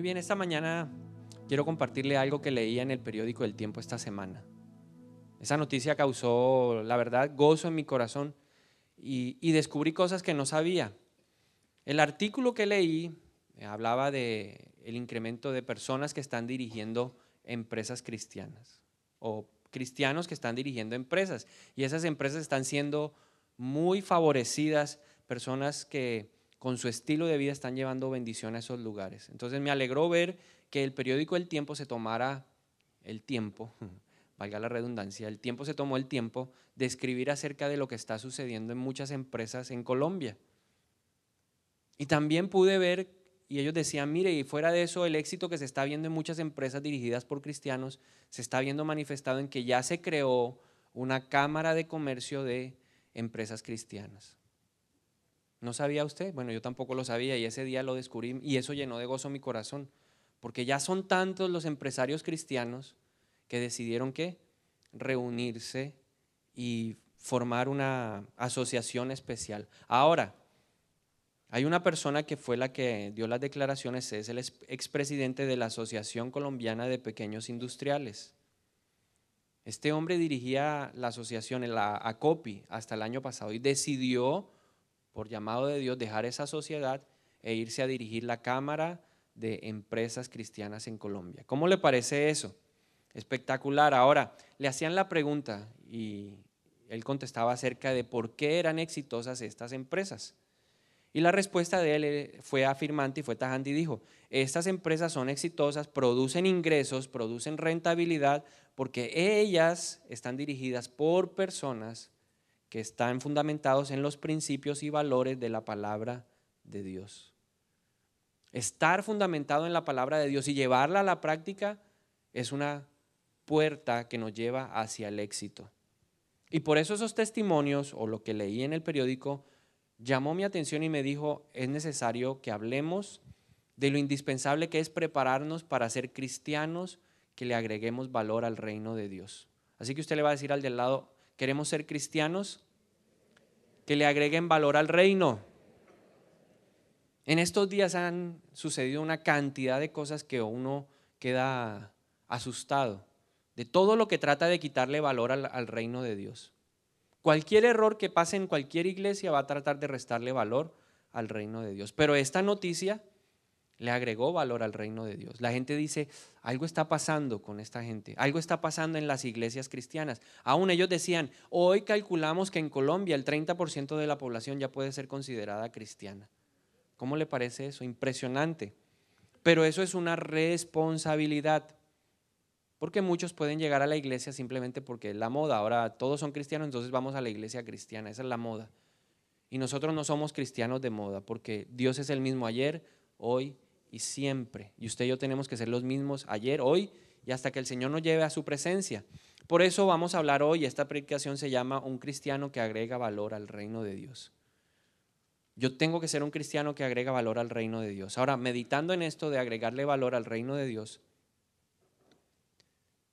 bien, esta mañana quiero compartirle algo que leía en el periódico El Tiempo esta semana. Esa noticia causó, la verdad, gozo en mi corazón y, y descubrí cosas que no sabía. El artículo que leí eh, hablaba de el incremento de personas que están dirigiendo empresas cristianas o cristianos que están dirigiendo empresas y esas empresas están siendo muy favorecidas, personas que con su estilo de vida están llevando bendición a esos lugares. Entonces me alegró ver que el periódico El Tiempo se tomara el tiempo, valga la redundancia, el tiempo se tomó el tiempo de escribir acerca de lo que está sucediendo en muchas empresas en Colombia. Y también pude ver, y ellos decían, mire, y fuera de eso, el éxito que se está viendo en muchas empresas dirigidas por cristianos se está viendo manifestado en que ya se creó una Cámara de Comercio de Empresas Cristianas. ¿No sabía usted? Bueno, yo tampoco lo sabía y ese día lo descubrí y eso llenó de gozo mi corazón, porque ya son tantos los empresarios cristianos que decidieron que reunirse y formar una asociación especial. Ahora, hay una persona que fue la que dio las declaraciones, es el expresidente de la Asociación Colombiana de Pequeños Industriales. Este hombre dirigía la asociación, la ACOPI, hasta el año pasado y decidió por llamado de Dios, dejar esa sociedad e irse a dirigir la Cámara de Empresas Cristianas en Colombia. ¿Cómo le parece eso? Espectacular. Ahora, le hacían la pregunta y él contestaba acerca de por qué eran exitosas estas empresas. Y la respuesta de él eh, fue afirmante y fue tajante y dijo, estas empresas son exitosas, producen ingresos, producen rentabilidad, porque ellas están dirigidas por personas que están fundamentados en los principios y valores de la palabra de Dios. Estar fundamentado en la palabra de Dios y llevarla a la práctica es una puerta que nos lleva hacia el éxito. Y por eso esos testimonios o lo que leí en el periódico llamó mi atención y me dijo, es necesario que hablemos de lo indispensable que es prepararnos para ser cristianos que le agreguemos valor al reino de Dios. Así que usted le va a decir al del lado, ¿Queremos ser cristianos que le agreguen valor al reino? En estos días han sucedido una cantidad de cosas que uno queda asustado de todo lo que trata de quitarle valor al, reino de Dios. Cualquier error que pase en cualquier iglesia va a tratar de restarle valor al reino de Dios. Pero esta noticia le agregó valor al reino de Dios. La gente dice, algo está pasando con esta gente, algo está pasando en las iglesias cristianas. Aún ellos decían, hoy calculamos que en Colombia el 30% de la población ya puede ser considerada cristiana. ¿Cómo le parece eso? Impresionante. Pero eso es una responsabilidad. Porque muchos pueden llegar a la iglesia simplemente porque es la moda. Ahora todos son cristianos, entonces vamos a la iglesia cristiana. Esa es la moda. Y nosotros no somos cristianos de moda porque Dios es el mismo ayer, hoy y siempre. Y usted y yo tenemos que ser los mismos ayer, hoy y hasta que el Señor nos lleve a su presencia. Por eso vamos a hablar hoy, esta predicación se llama Un cristiano que agrega valor al reino de Dios. Yo tengo que ser un cristiano que agrega valor al reino de Dios. Ahora, meditando en esto de agregarle valor al reino de Dios,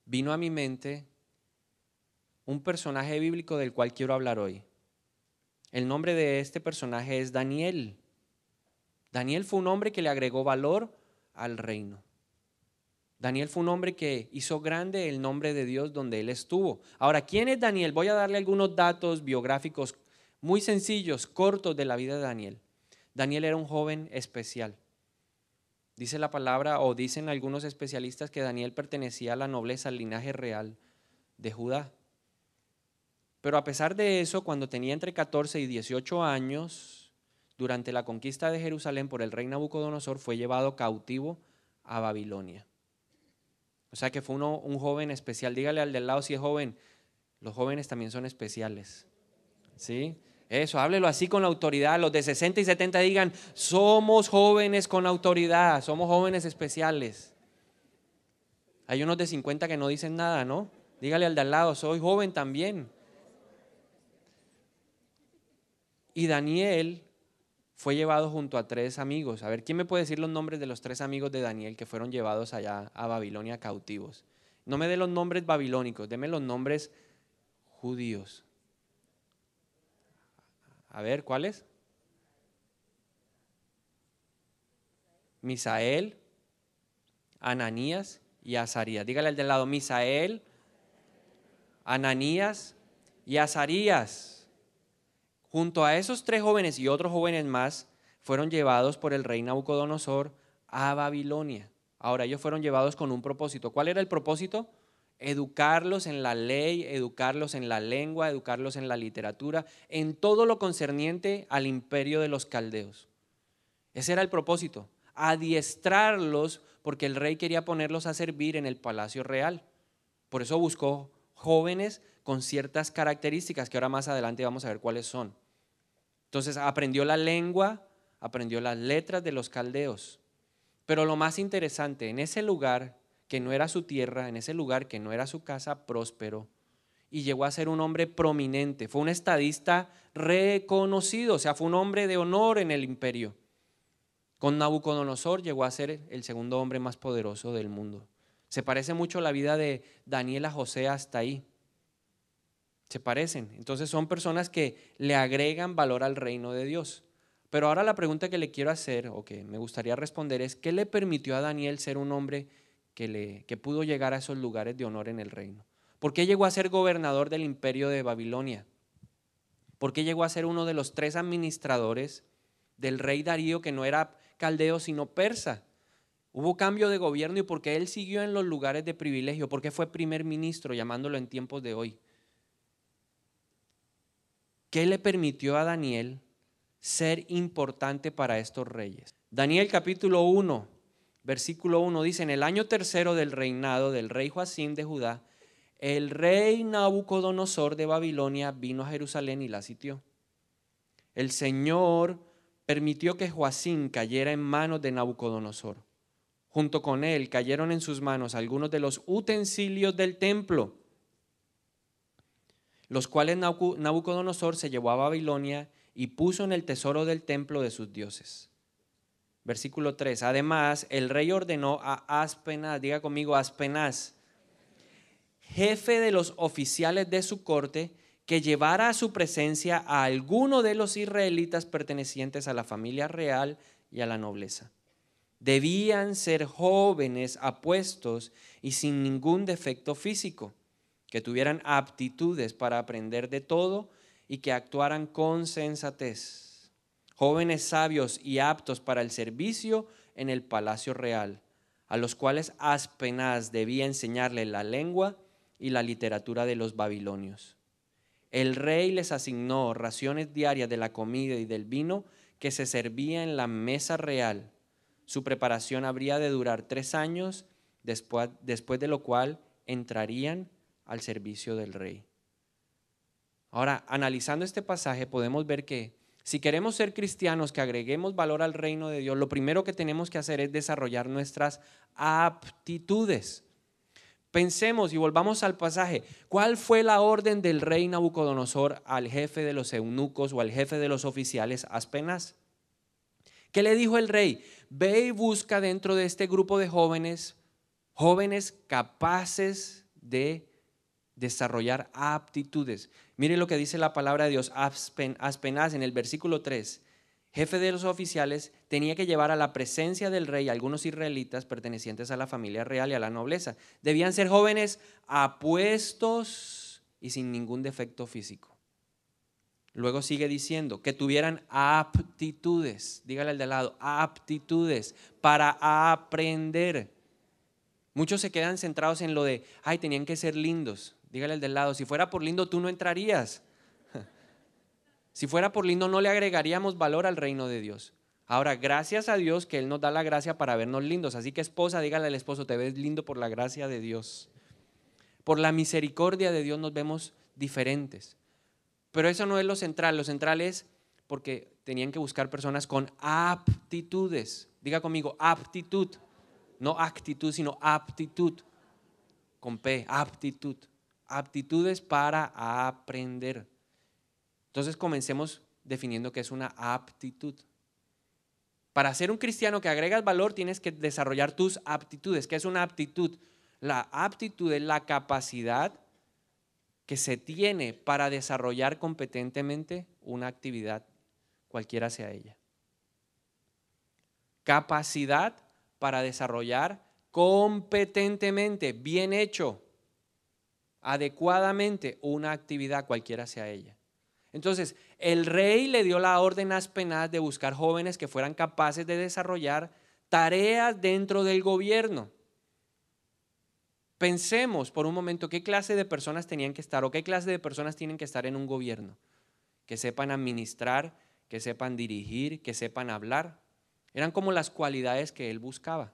vino a mi mente un personaje bíblico del cual quiero hablar hoy. El nombre de este personaje es Daniel. Daniel fue un hombre que le agregó valor al reino. Daniel fue un hombre que hizo grande el nombre de Dios donde él estuvo. Ahora, ¿quién es Daniel? Voy a darle algunos datos biográficos muy sencillos, cortos de la vida de Daniel. Daniel era un joven especial. Dice la palabra, o dicen algunos especialistas, que Daniel pertenecía a la nobleza, al linaje real de Judá. Pero a pesar de eso, cuando tenía entre 14 y 18 años, durante la conquista de Jerusalén por el rey Nabucodonosor, fue llevado cautivo a Babilonia. O sea que fue un joven especial. Dígale al del lado si es joven, los jóvenes también son especiales. ¿Sí? Eso, háblelo así con la autoridad. Los de 60 y 70 digan, somos jóvenes con autoridad, somos jóvenes especiales. Hay unos de 50 que no dicen nada, ¿no? Dígale al de al lado, soy joven también. Y Daniel fue llevado junto a tres amigos. A ver, ¿quién me puede decir los nombres de los tres amigos de Daniel que fueron llevados allá a Babilonia cautivos? No me dé los nombres babilónicos, deme los nombres judíos. A ver, ¿cuáles? Misael, Ananías y Azarías. Dígale al del lado, Misael, Ananías y Azarías. Junto a esos tres jóvenes y otros jóvenes más, fueron llevados por el rey Nabucodonosor a Babilonia. Ahora, ellos fueron llevados con un propósito. ¿Cuál era el propósito? Educarlos en la ley, educarlos en la lengua, educarlos en la literatura, en todo lo concerniente al imperio de los caldeos. Ese era el propósito, adiestrarlos porque el rey quería ponerlos a servir en el palacio real. Por eso buscó jóvenes con ciertas características que ahora más adelante vamos a ver cuáles son. Entonces aprendió la lengua, aprendió las letras de los caldeos. Pero lo más interesante, en ese lugar que no era su tierra, en ese lugar que no era su casa, próspero y llegó a ser un hombre prominente. Fue un estadista reconocido, o sea, fue un hombre de honor en el imperio. Con Nabucodonosor llegó a ser el segundo hombre más poderoso del mundo. Se parece mucho la vida de Daniel a José hasta ahí. Se parecen. Entonces son personas que le agregan valor al reino de Dios. Pero ahora la pregunta que le quiero hacer o que me gustaría responder es, ¿qué le permitió a Daniel ser un hombre que, le, pudo llegar a esos lugares de honor en el reino? ¿Por qué llegó a ser gobernador del imperio de Babilonia? ¿Por qué llegó a ser uno de los tres administradores del rey Darío que no era caldeo sino persa? Hubo cambio de gobierno y porque él siguió en los lugares de privilegio, porque fue primer ministro, llamándolo en tiempos de hoy. ¿Qué le permitió a Daniel ser importante para estos reyes? Daniel capítulo 1, versículo 1 dice, en el año tercero del reinado del rey Joacín de Judá, el rey Nabucodonosor de Babilonia vino a Jerusalén y la sitió. El Señor permitió que Joacín cayera en manos de Nabucodonosor. Junto con él cayeron en sus manos algunos de los utensilios del templo los cuales Nabucodonosor se llevó a Babilonia y puso en el tesoro del templo de sus dioses. Versículo 3. Además, el rey ordenó a Aspenas, diga conmigo Aspenas, jefe de los oficiales de su corte, que llevara a su presencia a alguno de los israelitas pertenecientes a la familia real y a la nobleza. Debían ser jóvenes, apuestos y sin ningún defecto físico que tuvieran aptitudes para aprender de todo y que actuaran con sensatez, jóvenes sabios y aptos para el servicio en el palacio real, a los cuales Aspenaz debía enseñarle la lengua y la literatura de los babilonios. El rey les asignó raciones diarias de la comida y del vino que se servía en la mesa real. Su preparación habría de durar tres años, después, después de lo cual entrarían al servicio del rey. Ahora, analizando este pasaje, podemos ver que si queremos ser cristianos que agreguemos valor al reino de Dios, lo primero que tenemos que hacer es desarrollar nuestras aptitudes. Pensemos y volvamos al pasaje. ¿Cuál fue la orden del rey Nabucodonosor al jefe de los eunucos o al jefe de los oficiales Aspenas? ¿Qué le dijo el rey? Ve y busca dentro de este grupo de jóvenes, jóvenes capaces de desarrollar aptitudes. Mire lo que dice la palabra de Dios, Aspen, Aspenaz, en el versículo 3. Jefe de los oficiales tenía que llevar a la presencia del rey algunos israelitas pertenecientes a la familia real y a la nobleza. Debían ser jóvenes apuestos y sin ningún defecto físico. Luego sigue diciendo que tuvieran aptitudes, dígale al de lado, aptitudes para aprender. Muchos se quedan centrados en lo de, ay, tenían que ser lindos. Dígale al del lado, si fuera por lindo tú no entrarías. Si fuera por lindo no le agregaríamos valor al reino de Dios. Ahora, gracias a Dios que Él nos da la gracia para vernos lindos. Así que esposa, dígale al esposo, te ves lindo por la gracia de Dios. Por la misericordia de Dios nos vemos diferentes. Pero eso no es lo central. Lo central es porque tenían que buscar personas con aptitudes. Diga conmigo, aptitud. No actitud, sino aptitud. Con P, aptitud aptitudes para aprender. Entonces comencemos definiendo qué es una aptitud. Para ser un cristiano que agregas valor tienes que desarrollar tus aptitudes. ¿Qué es una aptitud? La aptitud es la capacidad que se tiene para desarrollar competentemente una actividad, cualquiera sea ella. Capacidad para desarrollar competentemente, bien hecho, adecuadamente una actividad cualquiera sea ella. Entonces, el rey le dio la orden a Aspenaz de buscar jóvenes que fueran capaces de desarrollar tareas dentro del gobierno. Pensemos por un momento qué clase de personas tenían que estar o qué clase de personas tienen que estar en un gobierno. Que sepan administrar, que sepan dirigir, que sepan hablar. Eran como las cualidades que él buscaba.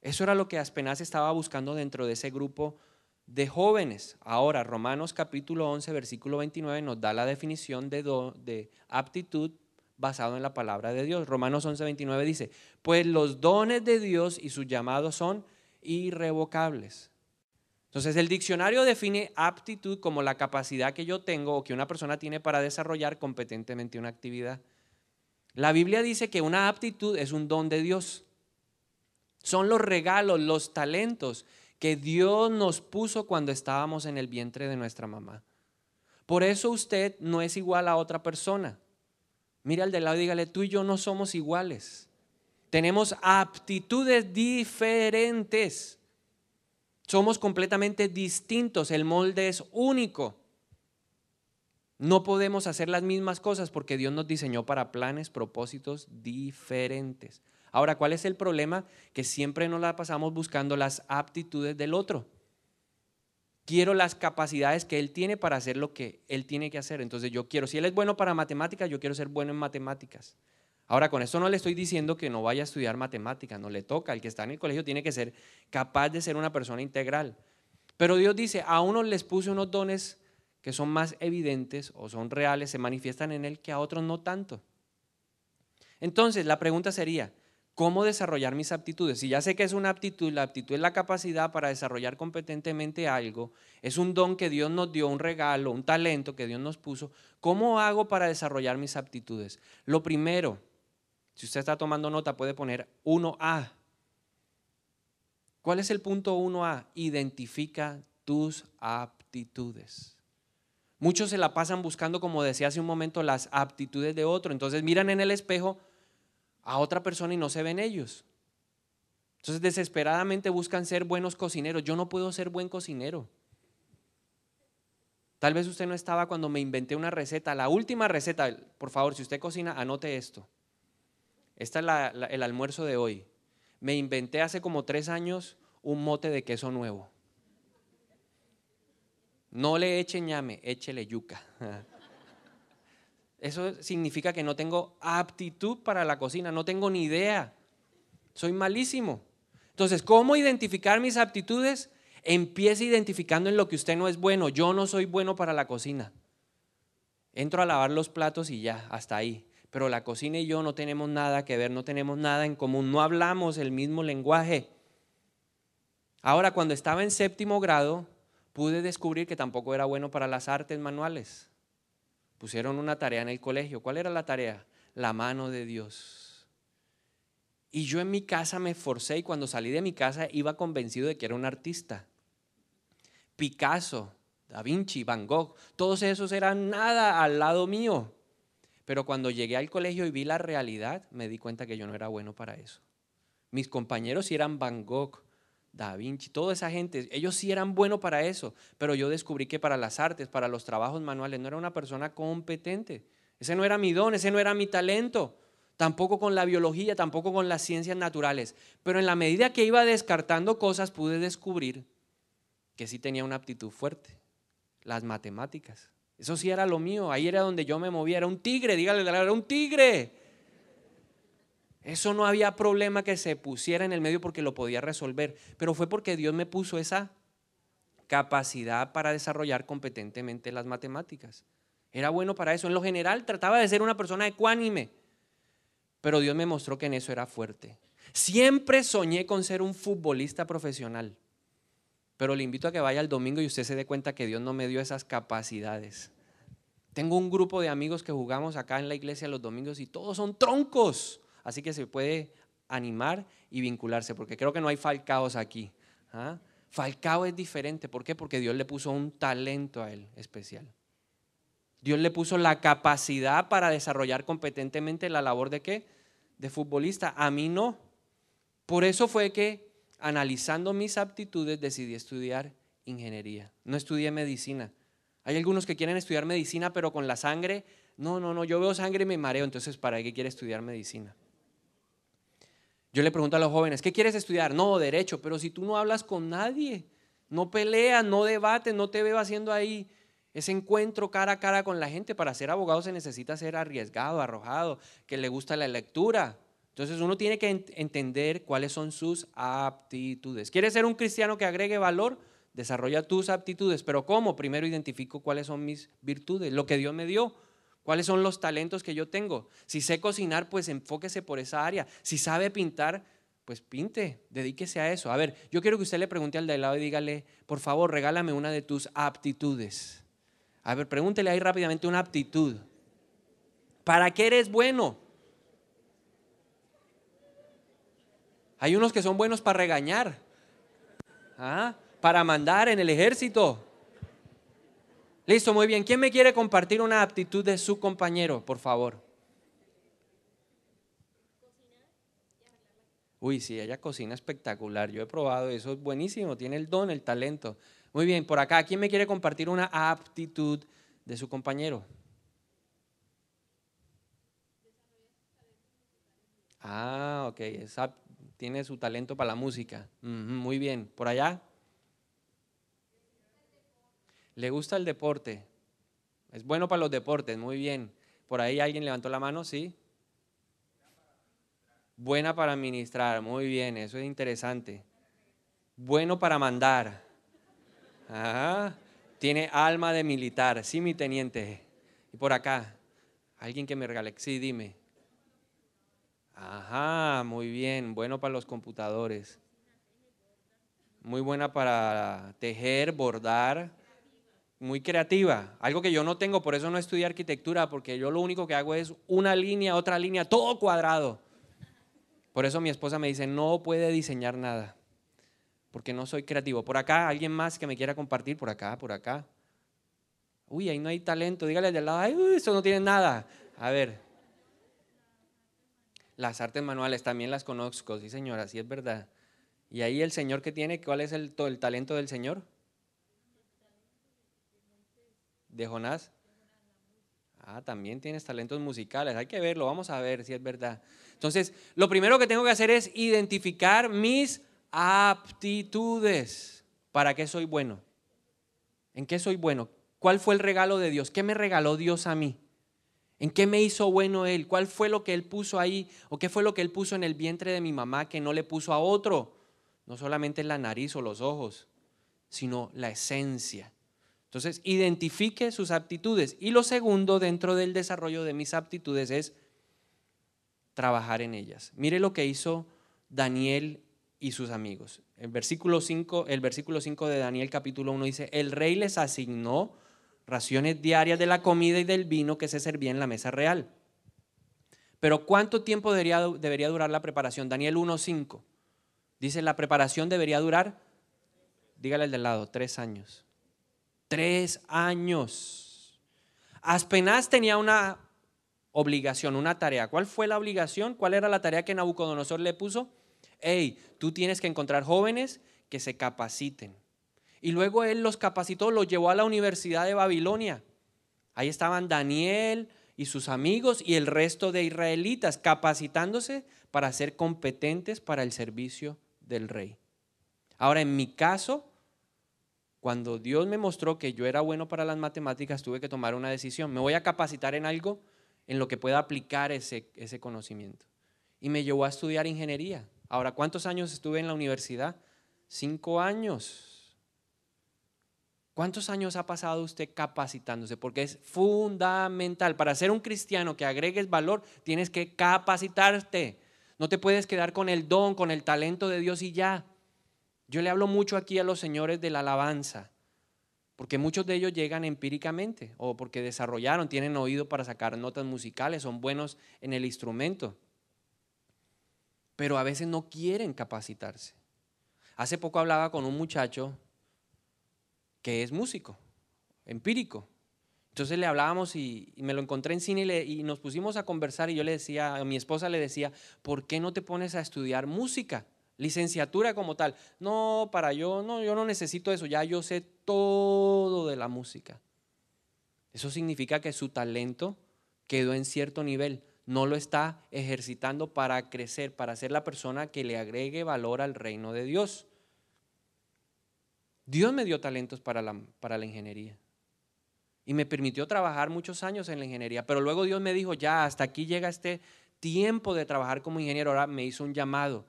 Eso era lo que Aspenaz estaba buscando dentro de ese grupo de jóvenes. Ahora, Romanos capítulo 11, versículo 29 nos da la definición de, aptitud basado en la palabra de Dios. Romanos 11, 29 dice, pues los dones de Dios y sus llamados son irrevocables. Entonces el diccionario define aptitud como la capacidad que yo tengo o que una persona tiene para desarrollar competentemente una actividad. La Biblia dice que una aptitud es un don de Dios. Son los regalos, los talentos que Dios nos puso cuando estábamos en el vientre de nuestra mamá. Por eso usted no es igual a otra persona. Mire al de lado y dígale, tú y yo no somos iguales. Tenemos aptitudes diferentes. Somos completamente distintos. El molde es único. No podemos hacer las mismas cosas porque Dios nos diseñó para planes, propósitos diferentes. Ahora, ¿cuál es el problema? Que siempre nos la pasamos buscando las aptitudes del otro. Quiero las capacidades que él tiene para hacer lo que él tiene que hacer. Entonces yo quiero, si él es bueno para matemáticas, yo quiero ser bueno en matemáticas. Ahora, con esto no le estoy diciendo que no vaya a estudiar matemáticas, no le toca. El que está en el colegio tiene que ser capaz de ser una persona integral. Pero Dios dice, a unos les puse unos dones que son más evidentes o son reales, se manifiestan en él, que a otros no tanto. Entonces, la pregunta sería, cómo desarrollar mis aptitudes. Si ya sé que es una aptitud, la aptitud es la capacidad para desarrollar competentemente algo, es un don que Dios nos dio, un regalo, un talento que Dios nos puso, ¿cómo hago para desarrollar mis aptitudes? Lo primero, si usted está tomando nota, puede poner 1A. ¿Cuál es el punto 1A? Identifica tus aptitudes. Muchos se la pasan buscando, como decía hace un momento, las aptitudes de otro. Entonces miran en el espejo a otra persona y no se ven ellos. Entonces desesperadamente buscan ser buenos cocineros. Yo no puedo ser buen cocinero. Tal vez usted no estaba cuando me inventé una receta. La última receta, por favor, si usted cocina, anote esto. Este es el almuerzo de hoy. Me inventé hace como tres años un mote de queso nuevo. No le eche ñame, échele yuca. Eso significa que no tengo aptitud para la cocina, no tengo ni idea. Soy malísimo. Entonces, ¿cómo identificar mis aptitudes? Empieza identificando en lo que usted no es bueno. Yo no soy bueno para la cocina. Entro a lavar los platos y ya, hasta ahí. Pero la cocina y yo no tenemos nada que ver, no tenemos nada en común, no hablamos el mismo lenguaje. Ahora, cuando estaba en séptimo grado, pude descubrir que tampoco era bueno para las artes manuales pusieron una tarea en el colegio. ¿Cuál era la tarea? La mano de Dios. Y yo en mi casa me forcé y cuando salí de mi casa iba convencido de que era un artista. Picasso, Da Vinci, Van Gogh, todos esos eran nada al lado mío. Pero cuando llegué al colegio y vi la realidad, me di cuenta que yo no era bueno para eso. Mis compañeros sí eran Van Gogh, Da Vinci, toda esa gente, ellos sí eran buenos para eso, pero yo descubrí que para las artes, para los trabajos manuales, no era una persona competente. Ese no era mi don, ese no era mi talento, tampoco con la biología, tampoco con las ciencias naturales. Pero en la medida que iba descartando cosas, pude descubrir que sí tenía una aptitud fuerte, las matemáticas. Eso sí era lo mío, ahí era donde yo me movía, era un tigre, dígale, era un tigre. Eso no había problema que se pusiera en el medio porque lo podía resolver, pero fue porque Dios me puso esa capacidad para desarrollar competentemente las matemáticas. Era bueno para eso. En lo general trataba de ser una persona ecuánime, pero Dios me mostró que en eso era fuerte. Siempre soñé con ser un futbolista profesional, pero le invito a que vaya el domingo y usted se dé cuenta que Dios no me dio esas capacidades. Tengo un grupo de amigos que jugamos acá en la iglesia los domingos y todos son troncos. Así que se puede animar y vincularse, porque creo que no hay falcaos aquí. ¿ah? Falcao es diferente, ¿por qué? Porque Dios le puso un talento a él especial. Dios le puso la capacidad para desarrollar competentemente la labor de qué? De futbolista. A mí no. Por eso fue que analizando mis aptitudes decidí estudiar ingeniería. No estudié medicina. Hay algunos que quieren estudiar medicina, pero con la sangre, no, no, no, yo veo sangre y me mareo, entonces ¿para qué quiere estudiar medicina? Yo le pregunto a los jóvenes, ¿qué quieres estudiar? No, derecho, pero si tú no hablas con nadie, no peleas, no debates, no te veo haciendo ahí ese encuentro cara a cara con la gente. Para ser abogado se necesita ser arriesgado, arrojado, que le gusta la lectura. Entonces uno tiene que entender cuáles son sus aptitudes. ¿Quieres ser un cristiano que agregue valor? Desarrolla tus aptitudes, pero ¿cómo? Primero identifico cuáles son mis virtudes, lo que Dios me dio. ¿Cuáles son los talentos que yo tengo? Si sé cocinar, pues enfóquese por esa área. Si sabe pintar, pues pinte, dedíquese a eso. A ver, yo quiero que usted le pregunte al de al lado y dígale, por favor, regálame una de tus aptitudes. A ver, pregúntele ahí rápidamente una aptitud. ¿Para qué eres bueno? Hay unos que son buenos para regañar, ¿Ah? para mandar en el ejército, Listo, muy bien. ¿Quién me quiere compartir una aptitud de su compañero, por favor? Uy, sí, ella cocina espectacular. Yo he probado eso, es buenísimo. Tiene el don, el talento. Muy bien, por acá, ¿quién me quiere compartir una aptitud de su compañero? Ah, ok, tiene su talento para la música. muy bien, por allá. ¿Le gusta el deporte? Es bueno para los deportes, muy bien. Por ahí alguien levantó la mano, ¿sí? Buena para administrar, muy bien, eso es interesante. Bueno para mandar. Ajá. Tiene alma de militar, sí, mi teniente. Y por acá, alguien que me regale, sí, dime. Ajá, muy bien, bueno para los computadores. Muy buena para tejer, bordar muy creativa, algo que yo no tengo, por eso no estudié arquitectura, porque yo lo único que hago es una línea, otra línea, todo cuadrado. Por eso mi esposa me dice, no puede diseñar nada, porque no soy creativo. Por acá, alguien más que me quiera compartir, por acá, por acá. Uy, ahí no hay talento, dígale al de lado, Ay, eso no tiene nada. A ver. Las artes manuales también las conozco, sí señora, sí es verdad. Y ahí el Señor que tiene, ¿cuál es el, el talento del Señor? de Jonás. Ah, también tienes talentos musicales. Hay que verlo, vamos a ver si es verdad. Entonces, lo primero que tengo que hacer es identificar mis aptitudes. ¿Para qué soy bueno? ¿En qué soy bueno? ¿Cuál fue el regalo de Dios? ¿Qué me regaló Dios a mí? ¿En qué me hizo bueno Él? ¿Cuál fue lo que Él puso ahí? ¿O qué fue lo que Él puso en el vientre de mi mamá que no le puso a otro? No solamente la nariz o los ojos, sino la esencia. Entonces, identifique sus aptitudes. Y lo segundo dentro del desarrollo de mis aptitudes es trabajar en ellas. Mire lo que hizo Daniel y sus amigos. El versículo 5, el versículo de Daniel capítulo 1 dice, el rey les asignó raciones diarias de la comida y del vino que se servía en la mesa real. Pero ¿cuánto tiempo debería, debería durar la preparación? Daniel 1.5 dice, la preparación debería durar, dígale al del lado, tres años. Tres años. Aspenaz tenía una obligación, una tarea. ¿Cuál fue la obligación? ¿Cuál era la tarea que Nabucodonosor le puso? Hey, tú tienes que encontrar jóvenes que se capaciten. Y luego él los capacitó, los llevó a la Universidad de Babilonia. Ahí estaban Daniel y sus amigos y el resto de israelitas capacitándose para ser competentes para el servicio del rey. Ahora, en mi caso, cuando Dios me mostró que yo era bueno para las matemáticas, tuve que tomar una decisión. Me voy a capacitar en algo en lo que pueda aplicar ese, ese conocimiento. Y me llevó a estudiar ingeniería. Ahora, ¿cuántos años estuve en la universidad? Cinco años. ¿Cuántos años ha pasado usted capacitándose? Porque es fundamental. Para ser un cristiano que agregues valor, tienes que capacitarte. No te puedes quedar con el don, con el talento de Dios y ya. Yo le hablo mucho aquí a los señores de la alabanza, porque muchos de ellos llegan empíricamente o porque desarrollaron, tienen oído para sacar notas musicales, son buenos en el instrumento, pero a veces no quieren capacitarse. Hace poco hablaba con un muchacho que es músico, empírico. Entonces le hablábamos y, me lo encontré en cine y, y nos pusimos a conversar y yo le decía, a mi esposa le decía, ¿por qué no te pones a estudiar música? licenciatura como tal. No, para yo, no, yo no necesito eso, ya yo sé todo de la música. Eso significa que su talento quedó en cierto nivel, no lo está ejercitando para crecer, para ser la persona que le agregue valor al reino de Dios. Dios me dio talentos para la, para la ingeniería y me permitió trabajar muchos años en la ingeniería, pero luego Dios me dijo, ya, hasta aquí llega este tiempo de trabajar como ingeniero, ahora me hizo un llamado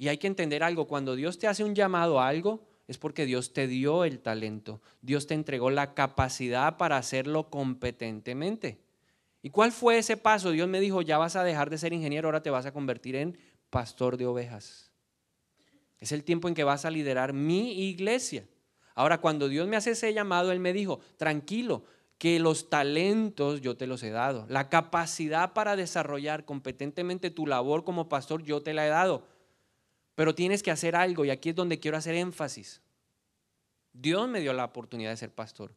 y hay que entender algo, cuando Dios te hace un llamado a algo, es porque Dios te dio el talento, Dios te entregó la capacidad para hacerlo competentemente. ¿Y cuál fue ese paso? Dios me dijo, ya vas a dejar de ser ingeniero, ahora te vas a convertir en pastor de ovejas. Es el tiempo en que vas a liderar mi iglesia. Ahora, cuando Dios me hace ese llamado, Él me dijo, tranquilo, que los talentos yo te los he dado. La capacidad para desarrollar competentemente tu labor como pastor yo te la he dado pero tienes que hacer algo y aquí es donde quiero hacer énfasis. Dios me dio la oportunidad de ser pastor,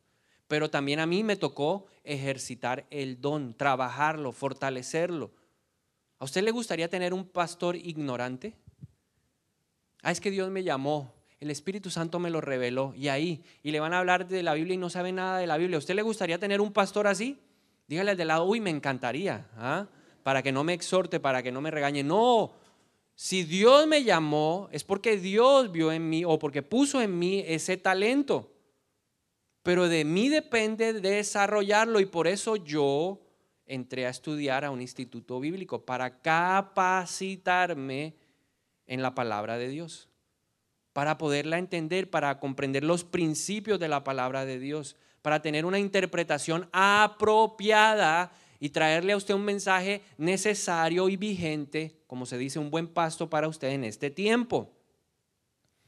pero también a mí me tocó ejercitar el don, trabajarlo, fortalecerlo. ¿A usted le gustaría tener un pastor ignorante? Ah, es que Dios me llamó, el Espíritu Santo me lo reveló y ahí, y le van a hablar de la Biblia y no sabe nada de la Biblia. ¿A usted le gustaría tener un pastor así? Dígale al de lado, uy, me encantaría, ¿ah? para que no me exhorte, para que no me regañe. No, si Dios me llamó, es porque Dios vio en mí o porque puso en mí ese talento. Pero de mí depende desarrollarlo y por eso yo entré a estudiar a un instituto bíblico para capacitarme en la palabra de Dios, para poderla entender, para comprender los principios de la palabra de Dios, para tener una interpretación apropiada y traerle a usted un mensaje necesario y vigente, como se dice, un buen pasto para usted en este tiempo.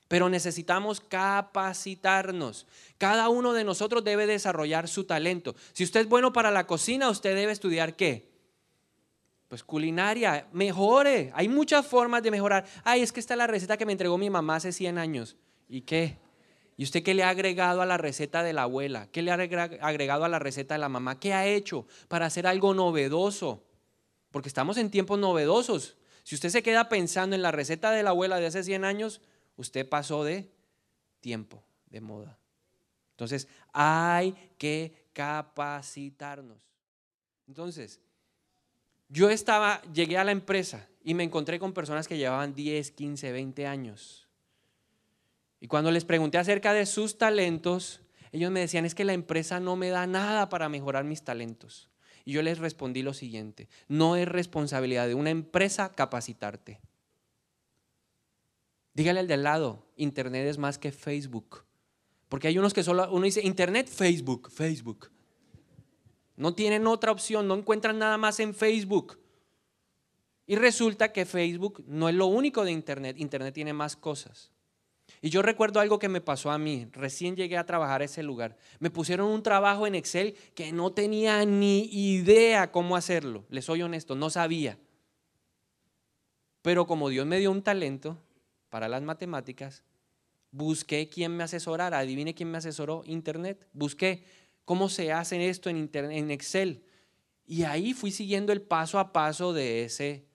Pero necesitamos capacitarnos. Cada uno de nosotros debe desarrollar su talento. Si usted es bueno para la cocina, usted debe estudiar qué? Pues culinaria, mejore. Hay muchas formas de mejorar. Ay, es que esta es la receta que me entregó mi mamá hace 100 años. ¿Y qué? ¿Y usted qué le ha agregado a la receta de la abuela? ¿Qué le ha agregado a la receta de la mamá? ¿Qué ha hecho para hacer algo novedoso? Porque estamos en tiempos novedosos. Si usted se queda pensando en la receta de la abuela de hace 100 años, usted pasó de tiempo, de moda. Entonces, hay que capacitarnos. Entonces, yo estaba, llegué a la empresa y me encontré con personas que llevaban 10, 15, 20 años y cuando les pregunté acerca de sus talentos, ellos me decían, es que la empresa no me da nada para mejorar mis talentos. Y yo les respondí lo siguiente, no es responsabilidad de una empresa capacitarte. Dígale al de lado, Internet es más que Facebook. Porque hay unos que solo, uno dice, Internet, Facebook, Facebook. No tienen otra opción, no encuentran nada más en Facebook. Y resulta que Facebook no es lo único de Internet, Internet tiene más cosas. Y yo recuerdo algo que me pasó a mí. Recién llegué a trabajar a ese lugar. Me pusieron un trabajo en Excel que no tenía ni idea cómo hacerlo. Les soy honesto, no sabía. Pero como Dios me dio un talento para las matemáticas, busqué quién me asesorara. Adivine quién me asesoró, Internet. Busqué cómo se hace esto en, Excel. Y ahí fui siguiendo el paso a paso de ese,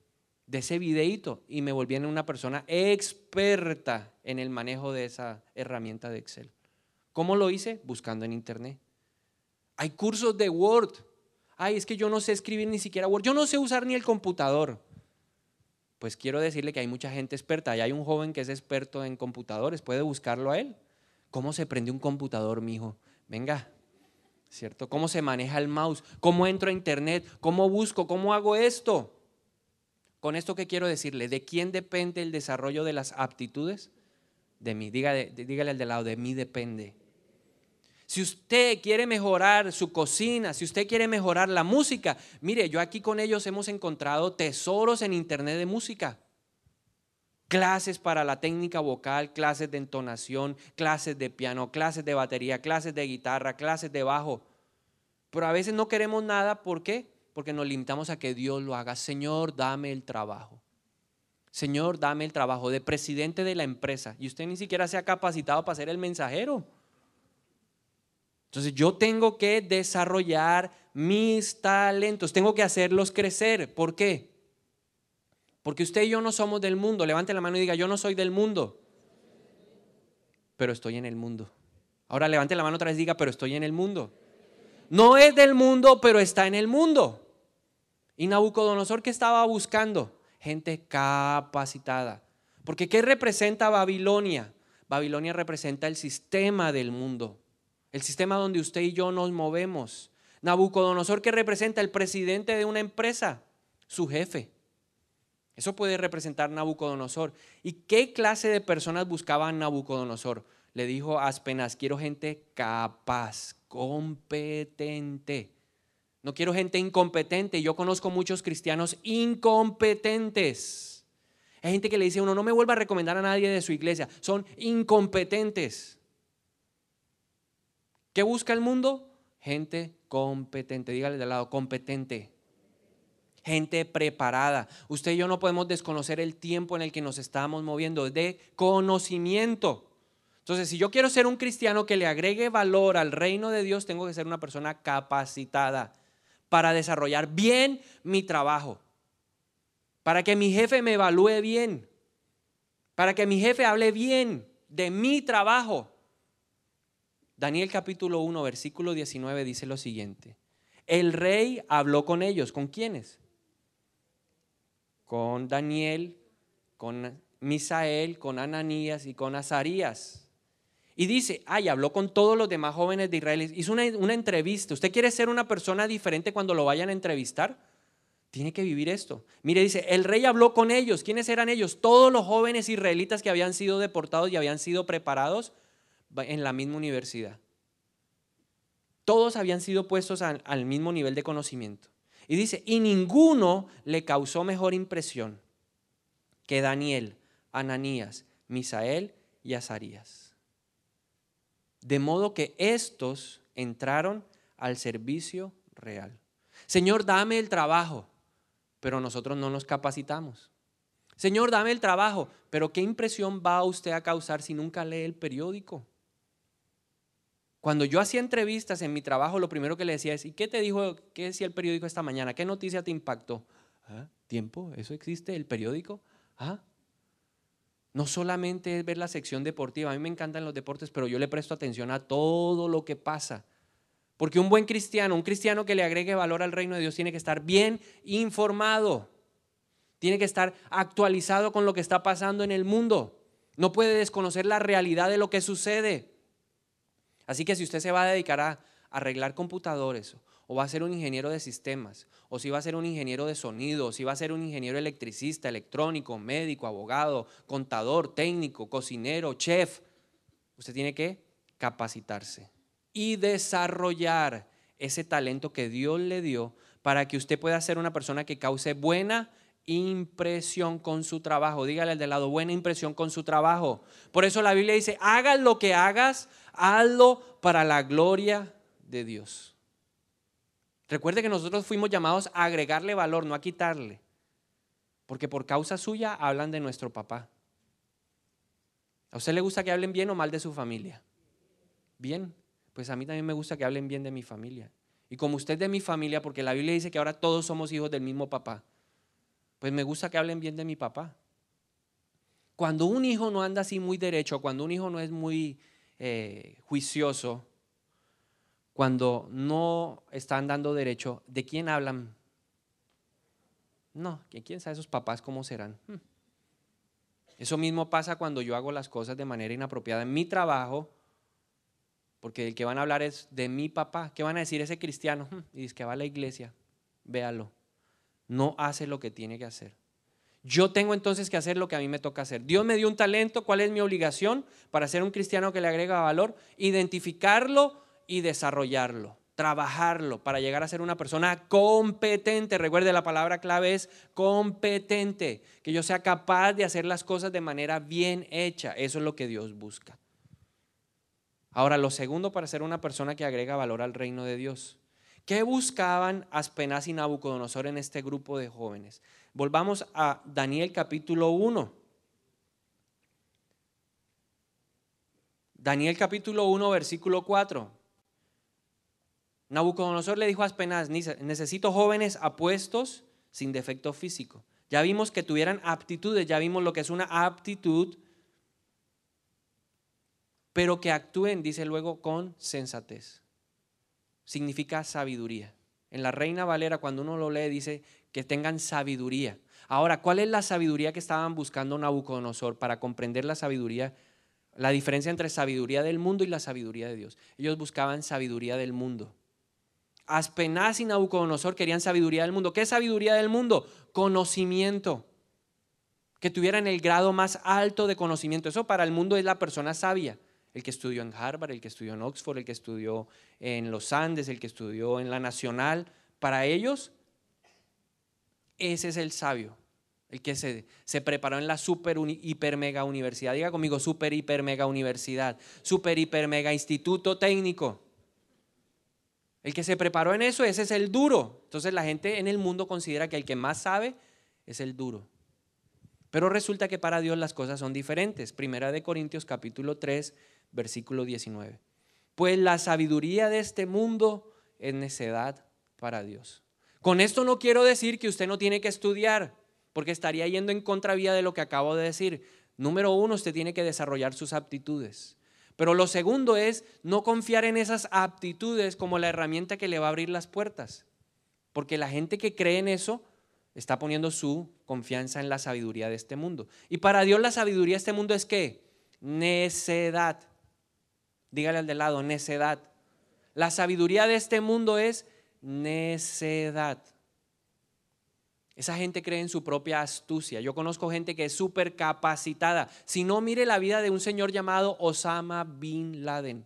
de ese videíto y me volví en una persona experta en el manejo de esa herramienta de Excel. ¿Cómo lo hice? Buscando en Internet. Hay cursos de Word. Ay, es que yo no sé escribir ni siquiera Word. Yo no sé usar ni el computador. Pues quiero decirle que hay mucha gente experta. Y hay un joven que es experto en computadores. Puede buscarlo a él. ¿Cómo se prende un computador, mijo? Venga, ¿cierto? ¿Cómo se maneja el mouse? ¿Cómo entro a internet? ¿Cómo busco? ¿Cómo hago esto? Con esto que quiero decirle, ¿de quién depende el desarrollo de las aptitudes? de mí. Dígale, dígale al de lado, de mí depende. Si usted quiere mejorar su cocina, si usted quiere mejorar la música, mire, yo aquí con ellos hemos encontrado tesoros en internet de música. Clases para la técnica vocal, clases de entonación, clases de piano, clases de batería, clases de guitarra, clases de bajo. Pero a veces no queremos nada, ¿por qué? Porque nos limitamos a que Dios lo haga. Señor, dame el trabajo. Señor, dame el trabajo de presidente de la empresa. Y usted ni siquiera se ha capacitado para ser el mensajero. Entonces yo tengo que desarrollar mis talentos, tengo que hacerlos crecer. ¿Por qué? Porque usted y yo no somos del mundo. Levante la mano y diga, yo no soy del mundo, pero estoy en el mundo. Ahora levante la mano otra vez y diga, pero estoy en el mundo. No es del mundo, pero está en el mundo. Y Nabucodonosor, ¿qué estaba buscando? gente capacitada. Porque ¿qué representa Babilonia? Babilonia representa el sistema del mundo, el sistema donde usted y yo nos movemos. Nabucodonosor, que representa? El presidente de una empresa, su jefe. Eso puede representar Nabucodonosor. ¿Y qué clase de personas buscaba Nabucodonosor? Le dijo Aspenas, quiero gente capaz, competente. No quiero gente incompetente. Yo conozco muchos cristianos incompetentes. Hay gente que le dice a uno, no me vuelva a recomendar a nadie de su iglesia. Son incompetentes. ¿Qué busca el mundo? Gente competente. Dígale de lado, competente. Gente preparada. Usted y yo no podemos desconocer el tiempo en el que nos estamos moviendo, de conocimiento. Entonces, si yo quiero ser un cristiano que le agregue valor al reino de Dios, tengo que ser una persona capacitada para desarrollar bien mi trabajo, para que mi jefe me evalúe bien, para que mi jefe hable bien de mi trabajo. Daniel capítulo 1, versículo 19 dice lo siguiente. El rey habló con ellos, ¿con quiénes? Con Daniel, con Misael, con Ananías y con Azarías. Y dice, ay, habló con todos los demás jóvenes de Israel, hizo una, entrevista. ¿Usted quiere ser una persona diferente cuando lo vayan a entrevistar? Tiene que vivir esto. Mire, dice, el rey habló con ellos. ¿Quiénes eran ellos? Todos los jóvenes israelitas que habían sido deportados y habían sido preparados en la misma universidad. Todos habían sido puestos al, al mismo nivel de conocimiento. Y dice, y ninguno le causó mejor impresión que Daniel, Ananías, Misael y Azarías de modo que estos entraron al servicio real. Señor, dame el trabajo, pero nosotros no nos capacitamos. Señor, dame el trabajo, pero ¿qué impresión va usted a causar si nunca lee el periódico? Cuando yo hacía entrevistas en mi trabajo, lo primero que le decía es, ¿y qué te dijo, qué decía el periódico esta mañana? ¿Qué noticia te impactó? Ah, ¿Tiempo? ¿Eso existe? ¿El periódico? ¿Ah? No solamente es ver la sección deportiva, a mí me encantan los deportes, pero yo le presto atención a todo lo que pasa. Porque un buen cristiano, un cristiano que le agregue valor al reino de Dios, tiene que estar bien informado, tiene que estar actualizado con lo que está pasando en el mundo. No puede desconocer la realidad de lo que sucede. Así que si usted se va a dedicar a arreglar computadores o va a ser un ingeniero de sistemas, o si va a ser un ingeniero de sonido, o si va a ser un ingeniero electricista, electrónico, médico, abogado, contador, técnico, cocinero, chef. Usted tiene que capacitarse y desarrollar ese talento que Dios le dio para que usted pueda ser una persona que cause buena impresión con su trabajo. Dígale al de lado, buena impresión con su trabajo. Por eso la Biblia dice, hagas lo que hagas, hazlo para la gloria de Dios. Recuerde que nosotros fuimos llamados a agregarle valor, no a quitarle. Porque por causa suya hablan de nuestro papá. ¿A usted le gusta que hablen bien o mal de su familia? Bien. Pues a mí también me gusta que hablen bien de mi familia. Y como usted de mi familia, porque la Biblia dice que ahora todos somos hijos del mismo papá, pues me gusta que hablen bien de mi papá. Cuando un hijo no anda así muy derecho, cuando un hijo no es muy eh, juicioso, cuando no están dando derecho, ¿de quién hablan? No, ¿quién sabe esos papás cómo serán? Hmm. Eso mismo pasa cuando yo hago las cosas de manera inapropiada en mi trabajo, porque el que van a hablar es de mi papá. ¿Qué van a decir ese cristiano? Hmm, y dice que va a la iglesia, véalo. No hace lo que tiene que hacer. Yo tengo entonces que hacer lo que a mí me toca hacer. Dios me dio un talento, ¿cuál es mi obligación para ser un cristiano que le agrega valor? Identificarlo, y desarrollarlo, trabajarlo para llegar a ser una persona competente. Recuerde, la palabra clave es competente, que yo sea capaz de hacer las cosas de manera bien hecha. Eso es lo que Dios busca. Ahora, lo segundo para ser una persona que agrega valor al reino de Dios. ¿Qué buscaban Aspenaz y Nabucodonosor en este grupo de jóvenes? Volvamos a Daniel capítulo 1. Daniel capítulo 1, versículo 4. Nabucodonosor le dijo a Aspenaz, necesito jóvenes apuestos sin defecto físico. Ya vimos que tuvieran aptitudes, ya vimos lo que es una aptitud, pero que actúen, dice luego, con sensatez. Significa sabiduría. En la Reina Valera, cuando uno lo lee, dice que tengan sabiduría. Ahora, ¿cuál es la sabiduría que estaban buscando Nabucodonosor para comprender la sabiduría? La diferencia entre sabiduría del mundo y la sabiduría de Dios. Ellos buscaban sabiduría del mundo Aspenaz y Nabucodonosor querían sabiduría del mundo. ¿Qué sabiduría del mundo? Conocimiento. Que tuvieran el grado más alto de conocimiento. Eso para el mundo es la persona sabia. El que estudió en Harvard, el que estudió en Oxford, el que estudió en los Andes, el que estudió en la Nacional. Para ellos, ese es el sabio. El que se, preparó en la super hiper mega universidad. Diga conmigo, super hiper mega universidad. Super hiper mega instituto técnico el que se preparó en eso, ese es el duro. Entonces la gente en el mundo considera que el que más sabe es el duro. Pero resulta que para Dios las cosas son diferentes. Primera de Corintios capítulo 3, versículo 19. Pues la sabiduría de este mundo es necedad para Dios. Con esto no quiero decir que usted no tiene que estudiar, porque estaría yendo en contravía de lo que acabo de decir. Número uno, usted tiene que desarrollar sus aptitudes. Pero lo segundo es no confiar en esas aptitudes como la herramienta que le va a abrir las puertas. Porque la gente que cree en eso está poniendo su confianza en la sabiduría de este mundo. Y para Dios la sabiduría de este mundo es qué? Necedad. Dígale al de lado, necedad. La sabiduría de este mundo es necedad. Esa gente cree en su propia astucia. Yo conozco gente que es súper capacitada. Si no, mire la vida de un señor llamado Osama Bin Laden.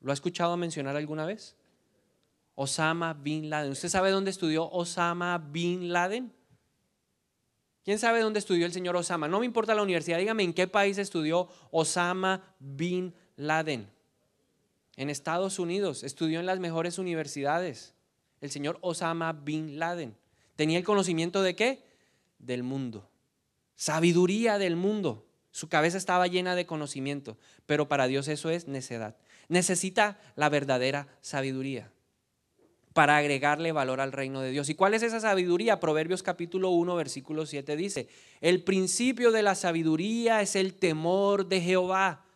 ¿Lo ha escuchado mencionar alguna vez? Osama Bin Laden. ¿Usted sabe dónde estudió Osama Bin Laden? ¿Quién sabe dónde estudió el señor Osama? No me importa la universidad, dígame en qué país estudió Osama Bin Laden. En Estados Unidos, estudió en las mejores universidades. El señor Osama Bin Laden. Tenía el conocimiento de qué? Del mundo. Sabiduría del mundo. Su cabeza estaba llena de conocimiento, pero para Dios eso es necedad. Necesita la verdadera sabiduría para agregarle valor al reino de Dios. ¿Y cuál es esa sabiduría? Proverbios capítulo 1, versículo 7 dice, el principio de la sabiduría es el temor de Jehová.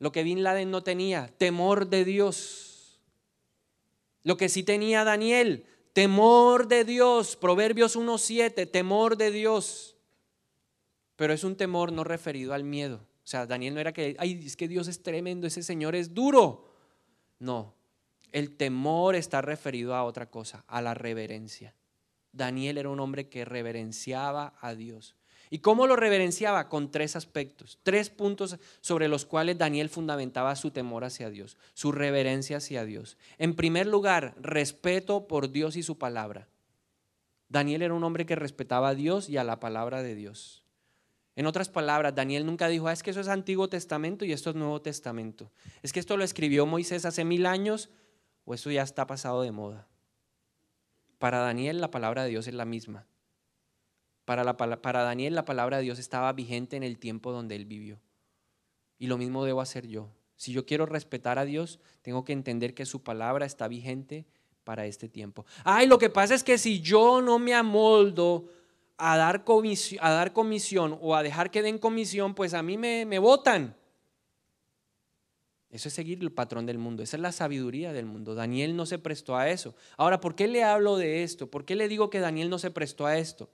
Lo que Bin Laden no tenía, temor de Dios. Lo que sí tenía Daniel, Temor de Dios, Proverbios 1.7, temor de Dios. Pero es un temor no referido al miedo. O sea, Daniel no era que, ay, es que Dios es tremendo, ese Señor es duro. No, el temor está referido a otra cosa, a la reverencia. Daniel era un hombre que reverenciaba a Dios. ¿Y cómo lo reverenciaba? Con tres aspectos, tres puntos sobre los cuales Daniel fundamentaba su temor hacia Dios, su reverencia hacia Dios. En primer lugar, respeto por Dios y su palabra. Daniel era un hombre que respetaba a Dios y a la palabra de Dios. En otras palabras, Daniel nunca dijo, ah, es que eso es Antiguo Testamento y esto es Nuevo Testamento. Es que esto lo escribió Moisés hace mil años o eso ya está pasado de moda. Para Daniel la palabra de Dios es la misma. Para, la, para Daniel la palabra de Dios estaba vigente en el tiempo donde él vivió. Y lo mismo debo hacer yo. Si yo quiero respetar a Dios, tengo que entender que su palabra está vigente para este tiempo. Ay, lo que pasa es que si yo no me amoldo a dar comisión, a dar comisión o a dejar que den comisión, pues a mí me, me votan. Eso es seguir el patrón del mundo, esa es la sabiduría del mundo. Daniel no se prestó a eso. Ahora, ¿por qué le hablo de esto? ¿Por qué le digo que Daniel no se prestó a esto?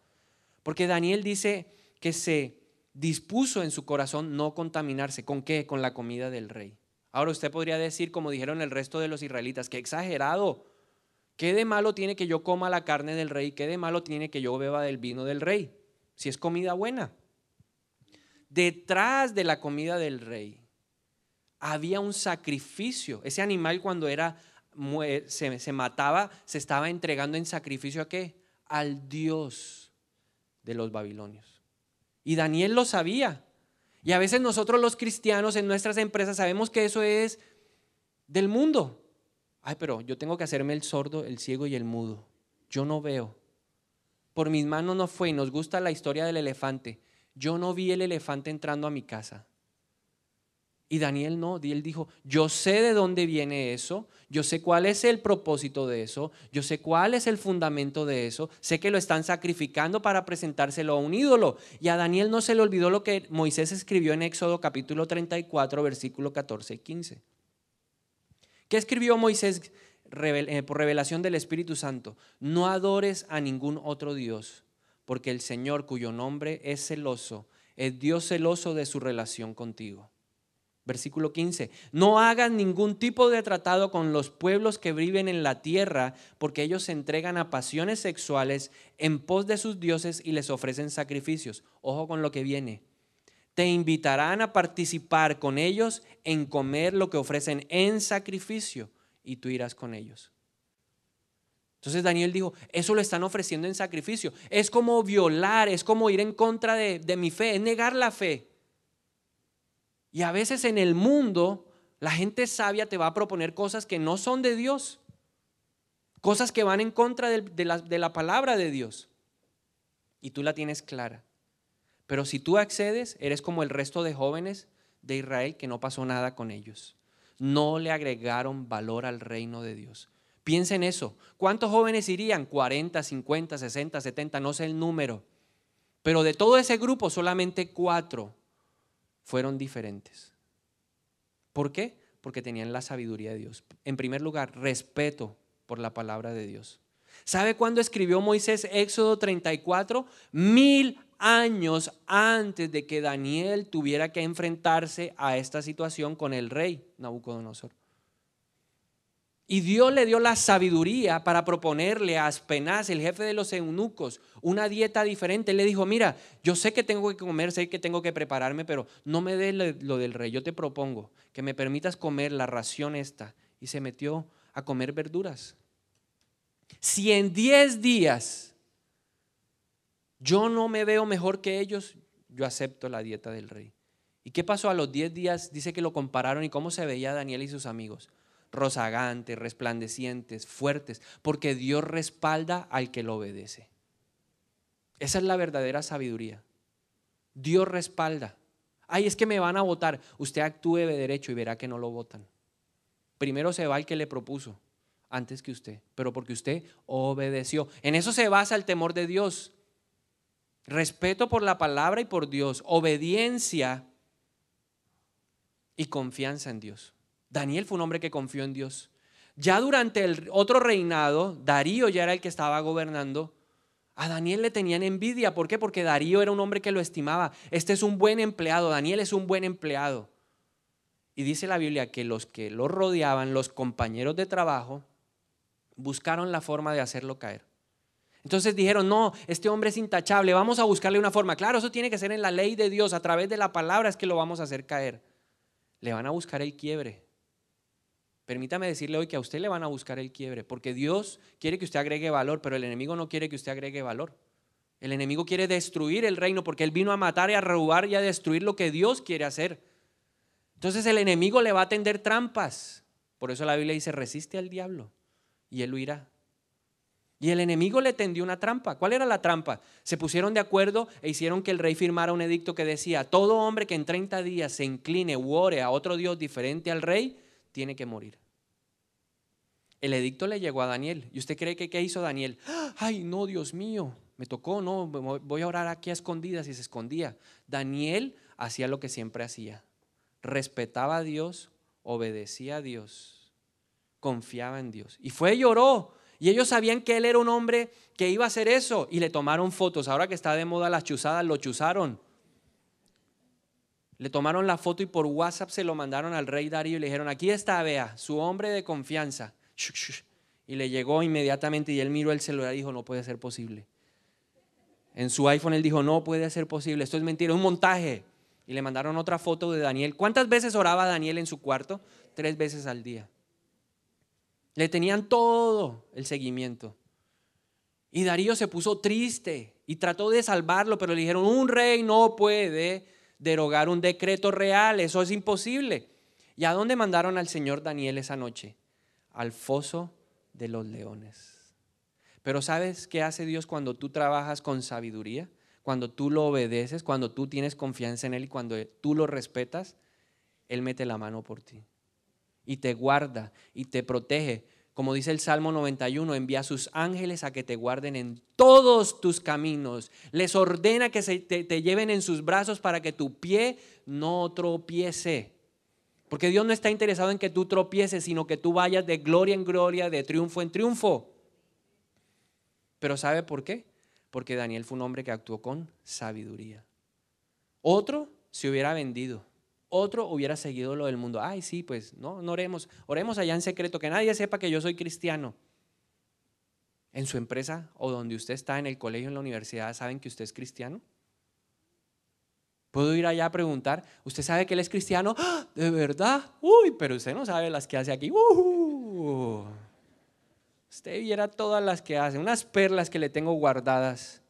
Porque Daniel dice que se dispuso en su corazón no contaminarse. ¿Con qué? Con la comida del rey. Ahora usted podría decir, como dijeron el resto de los israelitas, que exagerado. ¿Qué de malo tiene que yo coma la carne del rey? ¿Qué de malo tiene que yo beba del vino del rey? Si es comida buena. Detrás de la comida del rey había un sacrificio. Ese animal cuando era se, se mataba, se estaba entregando en sacrificio a qué? Al Dios de los babilonios. Y Daniel lo sabía. Y a veces nosotros los cristianos en nuestras empresas sabemos que eso es del mundo. Ay, pero yo tengo que hacerme el sordo, el ciego y el mudo. Yo no veo. Por mis manos no fue y nos gusta la historia del elefante. Yo no vi el elefante entrando a mi casa. Y Daniel no, él dijo, yo sé de dónde viene eso, yo sé cuál es el propósito de eso, yo sé cuál es el fundamento de eso, sé que lo están sacrificando para presentárselo a un ídolo. Y a Daniel no se le olvidó lo que Moisés escribió en Éxodo capítulo 34, versículo 14 y 15. ¿Qué escribió Moisés eh, por revelación del Espíritu Santo? No adores a ningún otro Dios, porque el Señor cuyo nombre es celoso, es Dios celoso de su relación contigo. Versículo 15, no hagan ningún tipo de tratado con los pueblos que viven en la tierra, porque ellos se entregan a pasiones sexuales en pos de sus dioses y les ofrecen sacrificios. Ojo con lo que viene. Te invitarán a participar con ellos en comer lo que ofrecen en sacrificio y tú irás con ellos. Entonces Daniel dijo, eso lo están ofreciendo en sacrificio. Es como violar, es como ir en contra de, de mi fe, es negar la fe. Y a veces en el mundo la gente sabia te va a proponer cosas que no son de Dios, cosas que van en contra de, la, palabra de Dios. Y tú la tienes clara. Pero si tú accedes, eres como el resto de jóvenes de Israel que no pasó nada con ellos. No le agregaron valor al reino de Dios. Piensen eso. ¿Cuántos jóvenes irían? 40, 50, 60, 70, no sé el número. Pero de todo ese grupo, solamente cuatro fueron diferentes. ¿Por qué? Porque tenían la sabiduría de Dios. En primer lugar, respeto por la palabra de Dios. ¿Sabe cuándo escribió Moisés Éxodo 34? Mil años antes de que Daniel tuviera que enfrentarse a esta situación con el rey Nabucodonosor. Y Dios le dio la sabiduría para proponerle a Aspenaz, el jefe de los eunucos, una dieta diferente. Él le dijo, mira, yo sé que tengo que comer, sé que tengo que prepararme, pero no me des lo del rey, yo te propongo que me permitas comer la ración esta. Y se metió a comer verduras. Si en diez días yo no me veo mejor que ellos, yo acepto la dieta del rey. ¿Y qué pasó a los 10 días? Dice que lo compararon y cómo se veía Daniel y sus amigos rozagantes, resplandecientes, fuertes, porque Dios respalda al que lo obedece. Esa es la verdadera sabiduría. Dios respalda. Ay, es que me van a votar. Usted actúe de derecho y verá que no lo votan. Primero se va el que le propuso, antes que usted, pero porque usted obedeció. En eso se basa el temor de Dios. Respeto por la palabra y por Dios, obediencia y confianza en Dios. Daniel fue un hombre que confió en Dios. Ya durante el otro reinado, Darío ya era el que estaba gobernando. A Daniel le tenían envidia. ¿Por qué? Porque Darío era un hombre que lo estimaba. Este es un buen empleado. Daniel es un buen empleado. Y dice la Biblia que los que lo rodeaban, los compañeros de trabajo, buscaron la forma de hacerlo caer. Entonces dijeron, no, este hombre es intachable, vamos a buscarle una forma. Claro, eso tiene que ser en la ley de Dios, a través de la palabra es que lo vamos a hacer caer. Le van a buscar el quiebre. Permítame decirle hoy que a usted le van a buscar el quiebre, porque Dios quiere que usted agregue valor, pero el enemigo no quiere que usted agregue valor. El enemigo quiere destruir el reino porque él vino a matar y a robar y a destruir lo que Dios quiere hacer. Entonces el enemigo le va a tender trampas. Por eso la Biblia dice, resiste al diablo y él huirá. Y el enemigo le tendió una trampa. ¿Cuál era la trampa? Se pusieron de acuerdo e hicieron que el rey firmara un edicto que decía, todo hombre que en 30 días se incline u ore a otro Dios diferente al rey, tiene que morir. El edicto le llegó a Daniel. ¿Y usted cree que qué hizo Daniel? Ay, no, Dios mío, me tocó, no, voy a orar aquí a escondidas y se escondía. Daniel hacía lo que siempre hacía. Respetaba a Dios, obedecía a Dios, confiaba en Dios. Y fue y lloró. Y ellos sabían que él era un hombre que iba a hacer eso y le tomaron fotos. Ahora que está de moda las chuzadas, lo chuzaron. Le tomaron la foto y por WhatsApp se lo mandaron al rey Darío y le dijeron, aquí está, vea, su hombre de confianza. Y le llegó inmediatamente y él miró el celular y dijo, no puede ser posible. En su iPhone él dijo, no puede ser posible, esto es mentira, es un montaje. Y le mandaron otra foto de Daniel. ¿Cuántas veces oraba Daniel en su cuarto? Tres veces al día. Le tenían todo el seguimiento. Y Darío se puso triste y trató de salvarlo, pero le dijeron, un rey no puede derogar un decreto real, eso es imposible. ¿Y a dónde mandaron al señor Daniel esa noche? Al foso de los leones. Pero ¿sabes qué hace Dios cuando tú trabajas con sabiduría? Cuando tú lo obedeces, cuando tú tienes confianza en Él y cuando tú lo respetas, Él mete la mano por ti y te guarda y te protege como dice el Salmo 91, envía a sus ángeles a que te guarden en todos tus caminos. Les ordena que te, te lleven en sus brazos para que tu pie no tropiece. Porque Dios no está interesado en que tú tropieces, sino que tú vayas de gloria en gloria, de triunfo en triunfo. Pero ¿sabe por qué? Porque Daniel fue un hombre que actuó con sabiduría. Otro se hubiera vendido otro hubiera seguido lo del mundo. Ay, sí, pues no, no oremos. Oremos allá en secreto, que nadie sepa que yo soy cristiano. En su empresa o donde usted está, en el colegio, en la universidad, ¿saben que usted es cristiano? Puedo ir allá a preguntar, ¿usted sabe que él es cristiano? ¡Ah! ¿De verdad? Uy, pero usted no sabe las que hace aquí. ¡Uh! Usted viera todas las que hace, unas perlas que le tengo guardadas.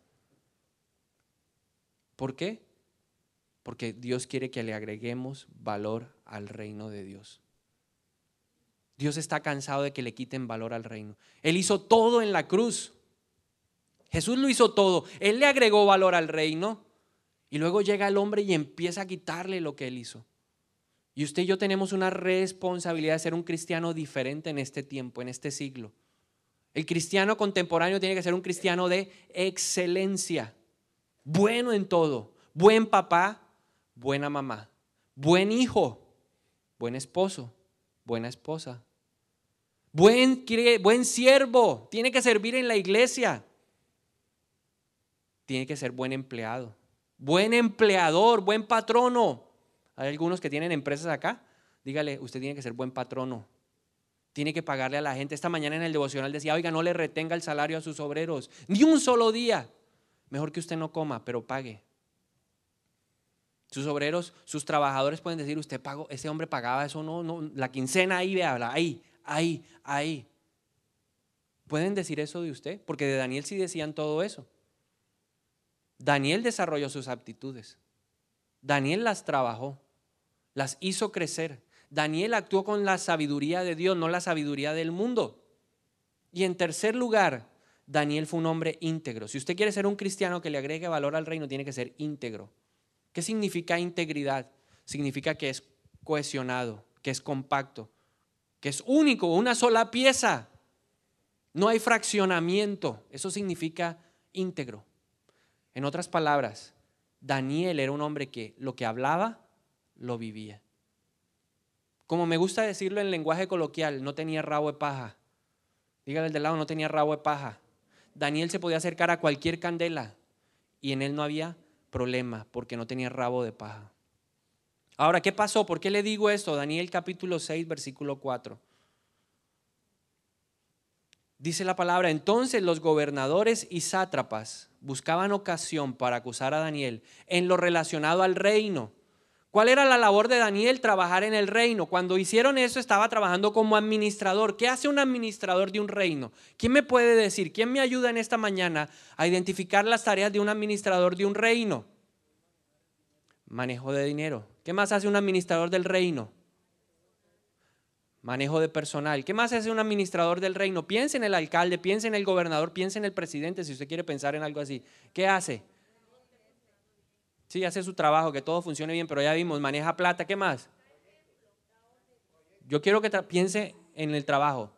¿Por qué? porque Dios quiere que le agreguemos valor al reino de Dios. Dios está cansado de que le quiten valor al reino. Él hizo todo en la cruz. Jesús lo hizo todo. Él le agregó valor al reino. Y luego llega el hombre y empieza a quitarle lo que él hizo. Y usted y yo tenemos una responsabilidad de ser un cristiano diferente en este tiempo, en este siglo. El cristiano contemporáneo tiene que ser un cristiano de excelencia, bueno en todo, buen papá, buena mamá, buen hijo, buen esposo, buena esposa, buen, buen siervo, tiene que servir en la iglesia, tiene que ser buen empleado, buen empleador, buen patrono. Hay algunos que tienen empresas acá, dígale, usted tiene que ser buen patrono. Tiene que pagarle a la gente. Esta mañana en el devocional decía, oiga, no le retenga el salario a sus obreros, ni un solo día. Mejor que usted no coma, pero pague. Sus obreros, sus trabajadores pueden decir, usted pagó, ese hombre pagaba eso, no, no, la quincena ahí, habla ahí, ahí, ahí. ¿Pueden decir eso de usted? Porque de Daniel sí decían todo eso. Daniel desarrolló sus aptitudes. Daniel las trabajó, las hizo crecer. Daniel actuó con la sabiduría de Dios, no la sabiduría del mundo. Y en tercer lugar, Daniel fue un hombre íntegro. Si usted quiere ser un cristiano que le agregue valor al reino, tiene que ser íntegro. ¿Qué significa integridad? Significa que es cohesionado, que es compacto, que es único, una sola pieza. No hay fraccionamiento. Eso significa íntegro. En otras palabras, Daniel era un hombre que lo que hablaba, lo vivía. Como me gusta decirlo en lenguaje coloquial, no tenía rabo de paja. Dígale al de lado, no tenía rabo de paja. Daniel se podía acercar a cualquier candela y en él no había problema porque no tenía rabo de paja. Ahora, ¿qué pasó? ¿Por qué le digo esto? Daniel capítulo 6, versículo 4. Dice la palabra, entonces los gobernadores y sátrapas buscaban ocasión para acusar a Daniel en lo relacionado al reino ¿Cuál era la labor de Daniel? Trabajar en el reino. Cuando hicieron eso estaba trabajando como administrador. ¿Qué hace un administrador de un reino? ¿Quién me puede decir? ¿Quién me ayuda en esta mañana a identificar las tareas de un administrador de un reino? Manejo de dinero. ¿Qué más hace un administrador del reino? manejo de personal. ¿Qué más hace un administrador del reino? Piense en el alcalde, piense en el gobernador, piense en el presidente, si usted quiere pensar en algo así. ¿Qué hace? Sí, hace su trabajo, que todo funcione bien, pero ya vimos, maneja plata, ¿qué más? Yo quiero que piense en el trabajo.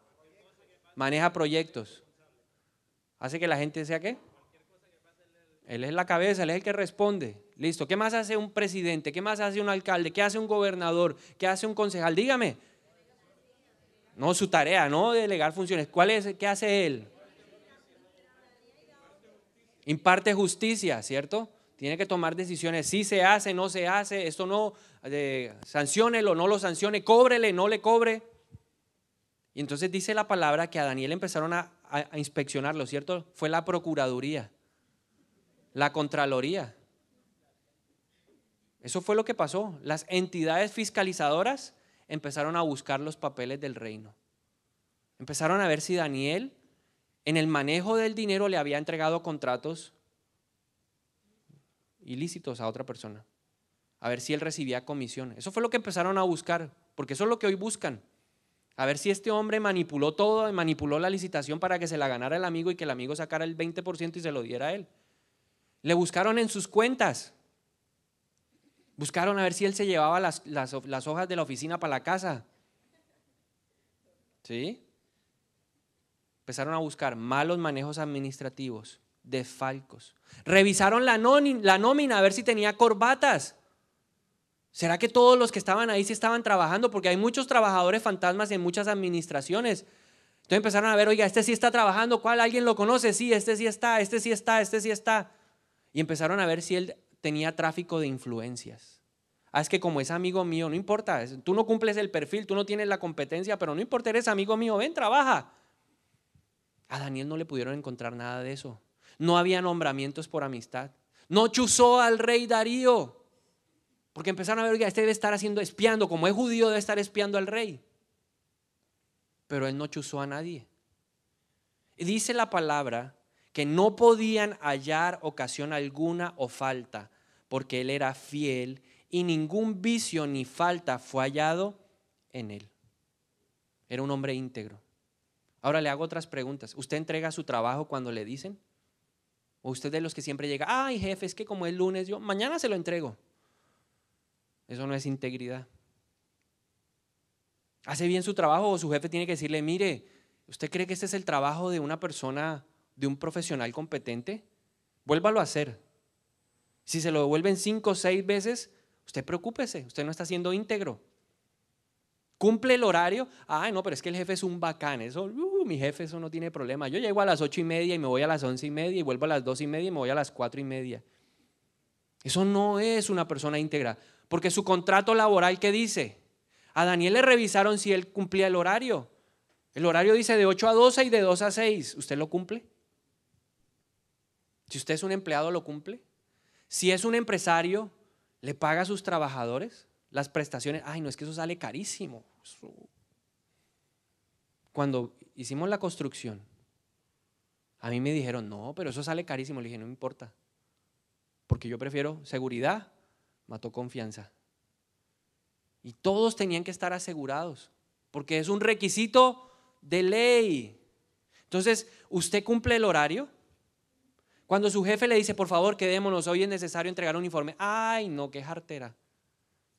Maneja proyectos. Hace que la gente sea qué? Él es la cabeza, él es el que responde. Listo. ¿Qué más hace un presidente? ¿Qué más hace un alcalde? ¿Qué hace un gobernador? ¿Qué hace un concejal? Dígame. No, su tarea, no delegar funciones. ¿Cuál es? ¿Qué hace él? Imparte justicia, ¿cierto? tiene que tomar decisiones, si se hace, no se hace, esto no, eh, no lo sancione, cóbrele, no le cobre. Y entonces dice la palabra que a Daniel empezaron a, a inspeccionarlo, ¿cierto? Fue la Procuraduría, la Contraloría. Eso fue lo que pasó. Las entidades fiscalizadoras empezaron a buscar los papeles del reino. Empezaron a ver si Daniel en el manejo del dinero le había entregado contratos ilícitos a otra persona. A ver si él recibía comisión. Eso fue lo que empezaron a buscar, porque eso es lo que hoy buscan. A ver si este hombre manipuló todo, manipuló la licitación para que se la ganara el amigo y que el amigo sacara el 20% y se lo diera a él. Le buscaron en sus cuentas. Buscaron a ver si él se llevaba las, las hojas de la oficina para la casa. ¿Sí? Empezaron a buscar malos manejos administrativos, de falcos, Revisaron la, la nómina a ver si tenía corbatas. ¿Será que todos los que estaban ahí sí estaban trabajando? Porque hay muchos trabajadores fantasmas en muchas administraciones. Entonces empezaron a ver, oiga, este sí está trabajando, ¿cuál? ¿Alguien lo conoce? Sí, este sí está, este sí está, este sí está. Y empezaron a ver si él tenía tráfico de influencias. Ah, es que como es amigo mío, no importa, tú no cumples el perfil, tú no tienes la competencia, pero no importa, eres amigo mío, ven, trabaja. A Daniel no le pudieron encontrar nada de eso no había nombramientos por amistad. No chuzó al rey Darío. Porque empezaron a ver, oiga, este debe estar haciendo, espiando, como es judío, debe estar espiando al rey. Pero él no chuzó a nadie. Y dice la palabra que no podían hallar ocasión alguna o falta, porque él era fiel y ningún vicio ni falta fue hallado en él. Era un hombre íntegro. Ahora le hago otras preguntas. ¿Usted entrega su trabajo cuando le dicen? O usted de los que siempre llega, ay jefe, es que como es lunes, yo mañana se lo entrego. Eso no es integridad. Hace bien su trabajo o su jefe tiene que decirle, mire, ¿usted cree que este es el trabajo de una persona, de un profesional competente? Vuélvalo a hacer. Si se lo devuelven cinco o seis veces, usted preocúpese, usted no está siendo íntegro. Cumple el horario. Ay, no, pero es que el jefe es un bacán, eso. Uh, mi jefe eso no tiene problema. Yo llego a las ocho y media y me voy a las once y media y vuelvo a las dos y media y me voy a las cuatro y media. Eso no es una persona íntegra, porque su contrato laboral ¿qué dice, a Daniel le revisaron si él cumplía el horario. El horario dice de 8 a 12 y de 2 a 6. ¿Usted lo cumple? Si usted es un empleado, ¿lo cumple? Si es un empresario, ¿le paga a sus trabajadores las prestaciones? Ay, no, es que eso sale carísimo cuando hicimos la construcción, a mí me dijeron, no, pero eso sale carísimo. Le dije, no me importa, porque yo prefiero seguridad, mató confianza. Y todos tenían que estar asegurados, porque es un requisito de ley. Entonces, usted cumple el horario. Cuando su jefe le dice, por favor, quedémonos, hoy es necesario entregar un informe. Ay, no, qué jartera.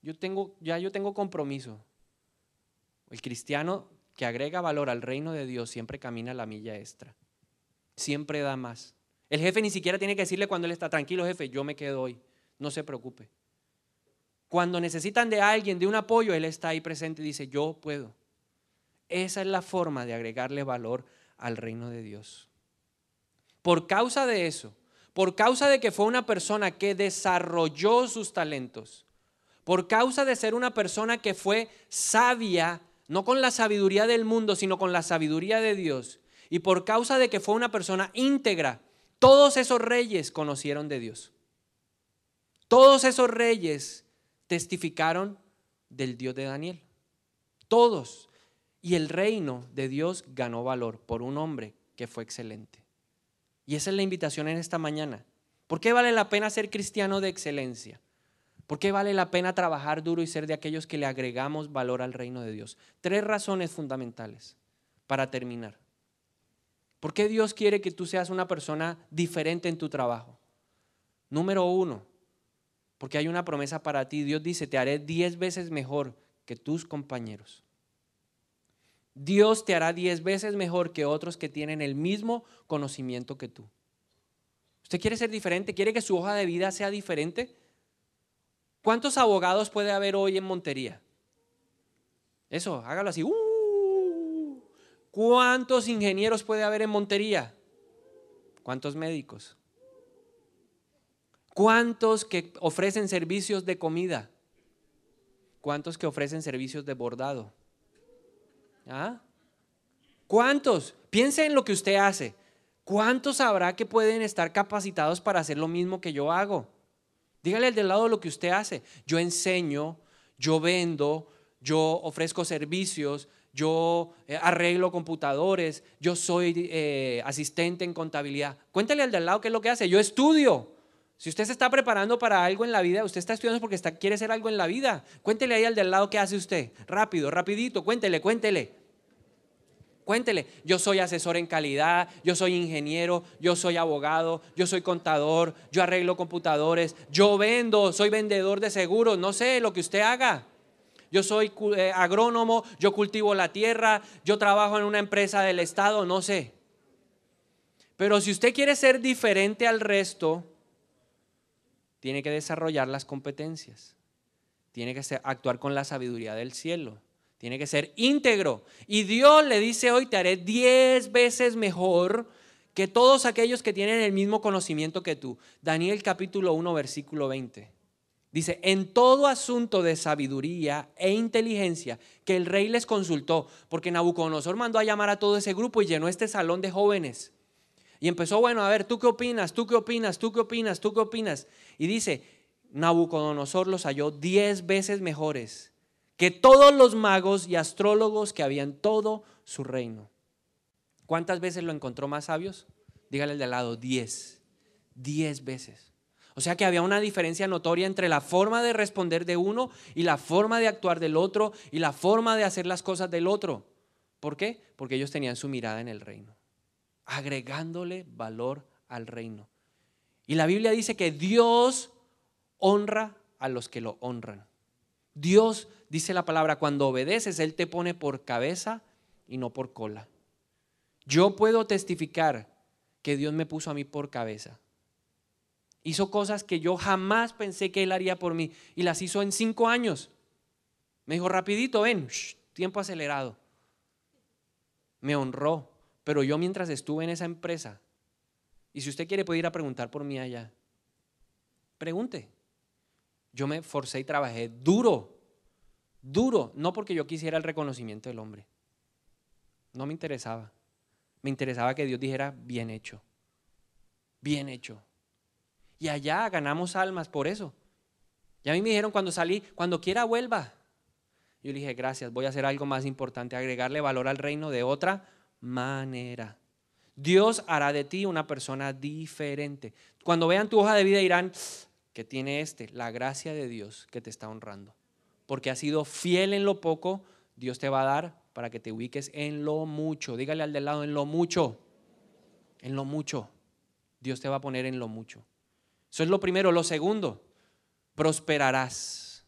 Yo tengo, ya yo tengo compromiso. El cristiano que agrega valor al reino de Dios siempre camina la milla extra. Siempre da más. El jefe ni siquiera tiene que decirle cuando él está tranquilo, jefe, yo me quedo hoy. No se preocupe. Cuando necesitan de alguien, de un apoyo, él está ahí presente y dice, yo puedo. Esa es la forma de agregarle valor al reino de Dios. Por causa de eso, por causa de que fue una persona que desarrolló sus talentos, por causa de ser una persona que fue sabia no con la sabiduría del mundo, sino con la sabiduría de Dios. Y por causa de que fue una persona íntegra, todos esos reyes conocieron de Dios. Todos esos reyes testificaron del Dios de Daniel. Todos. Y el reino de Dios ganó valor por un hombre que fue excelente. Y esa es la invitación en esta mañana. ¿Por qué vale la pena ser cristiano de excelencia? ¿Por qué vale la pena trabajar duro y ser de aquellos que le agregamos valor al reino de Dios? Tres razones fundamentales para terminar. ¿Por qué Dios quiere que tú seas una persona diferente en tu trabajo? Número uno, porque hay una promesa para ti. Dios dice, te haré diez veces mejor que tus compañeros. Dios te hará diez veces mejor que otros que tienen el mismo conocimiento que tú. ¿Usted quiere ser diferente? ¿Quiere que su hoja de vida sea diferente? ¿Cuántos abogados puede haber hoy en Montería? Eso, hágalo así. Uh, ¿Cuántos ingenieros puede haber en Montería? ¿Cuántos médicos? ¿Cuántos que ofrecen servicios de comida? ¿Cuántos que ofrecen servicios de bordado? ¿Ah? ¿Cuántos? Piense en lo que usted hace. ¿Cuántos habrá que pueden estar capacitados para hacer lo mismo que yo hago? Dígale al del lado lo que usted hace. Yo enseño, yo vendo, yo ofrezco servicios, yo eh, arreglo computadores, yo soy eh, asistente en contabilidad. Cuéntale al del lado qué es lo que hace. Yo estudio. Si usted se está preparando para algo en la vida, usted está estudiando porque está, quiere hacer algo en la vida. Cuéntele ahí al del lado qué hace usted. Rápido, rapidito, cuéntele, cuéntele. Cuéntele, yo soy asesor en calidad, yo soy ingeniero, yo soy abogado, yo soy contador, yo arreglo computadores, yo vendo, soy vendedor de seguros, no sé lo que usted haga. Yo soy eh, agrónomo, yo cultivo la tierra, yo trabajo en una empresa del Estado, no sé. Pero si usted quiere ser diferente al resto, tiene que desarrollar las competencias. Tiene que actuar con la sabiduría del cielo. Tiene que ser íntegro. Y Dios le dice hoy, te haré diez veces mejor que todos aquellos que tienen el mismo conocimiento que tú. Daniel capítulo 1, versículo 20. Dice, en todo asunto de sabiduría e inteligencia que el rey les consultó, porque Nabucodonosor mandó a llamar a todo ese grupo y llenó este salón de jóvenes. Y empezó, bueno, a ver, ¿tú qué opinas? ¿Tú qué opinas? ¿Tú qué opinas? ¿Tú qué opinas? Y dice, Nabucodonosor los halló diez veces mejores que todos los magos y astrólogos que habían todo su reino. ¿Cuántas veces lo encontró más sabios? Dígale el de al lado, diez. Diez veces. O sea que había una diferencia notoria entre la forma de responder de uno y la forma de actuar del otro y la forma de hacer las cosas del otro. ¿Por qué? Porque ellos tenían su mirada en el reino, agregándole valor al reino. Y la Biblia dice que Dios honra a los que lo honran. Dios, dice la palabra, cuando obedeces, Él te pone por cabeza y no por cola. Yo puedo testificar que Dios me puso a mí por cabeza. Hizo cosas que yo jamás pensé que Él haría por mí y las hizo en cinco años. Me dijo, rapidito, ven, tiempo acelerado. Me honró, pero yo mientras estuve en esa empresa, y si usted quiere puede ir a preguntar por mí allá, pregunte. Yo me forcé y trabajé duro, duro, no porque yo quisiera el reconocimiento del hombre. No me interesaba. Me interesaba que Dios dijera, bien hecho, bien hecho. Y allá ganamos almas por eso. Y a mí me dijeron cuando salí, cuando quiera vuelva. Yo le dije, gracias, voy a hacer algo más importante, agregarle valor al reino de otra manera. Dios hará de ti una persona diferente. Cuando vean tu hoja de vida irán que tiene este, la gracia de Dios que te está honrando. Porque has sido fiel en lo poco, Dios te va a dar para que te ubiques en lo mucho. Dígale al de lado, en lo mucho. En lo mucho. Dios te va a poner en lo mucho. Eso es lo primero. Lo segundo, prosperarás.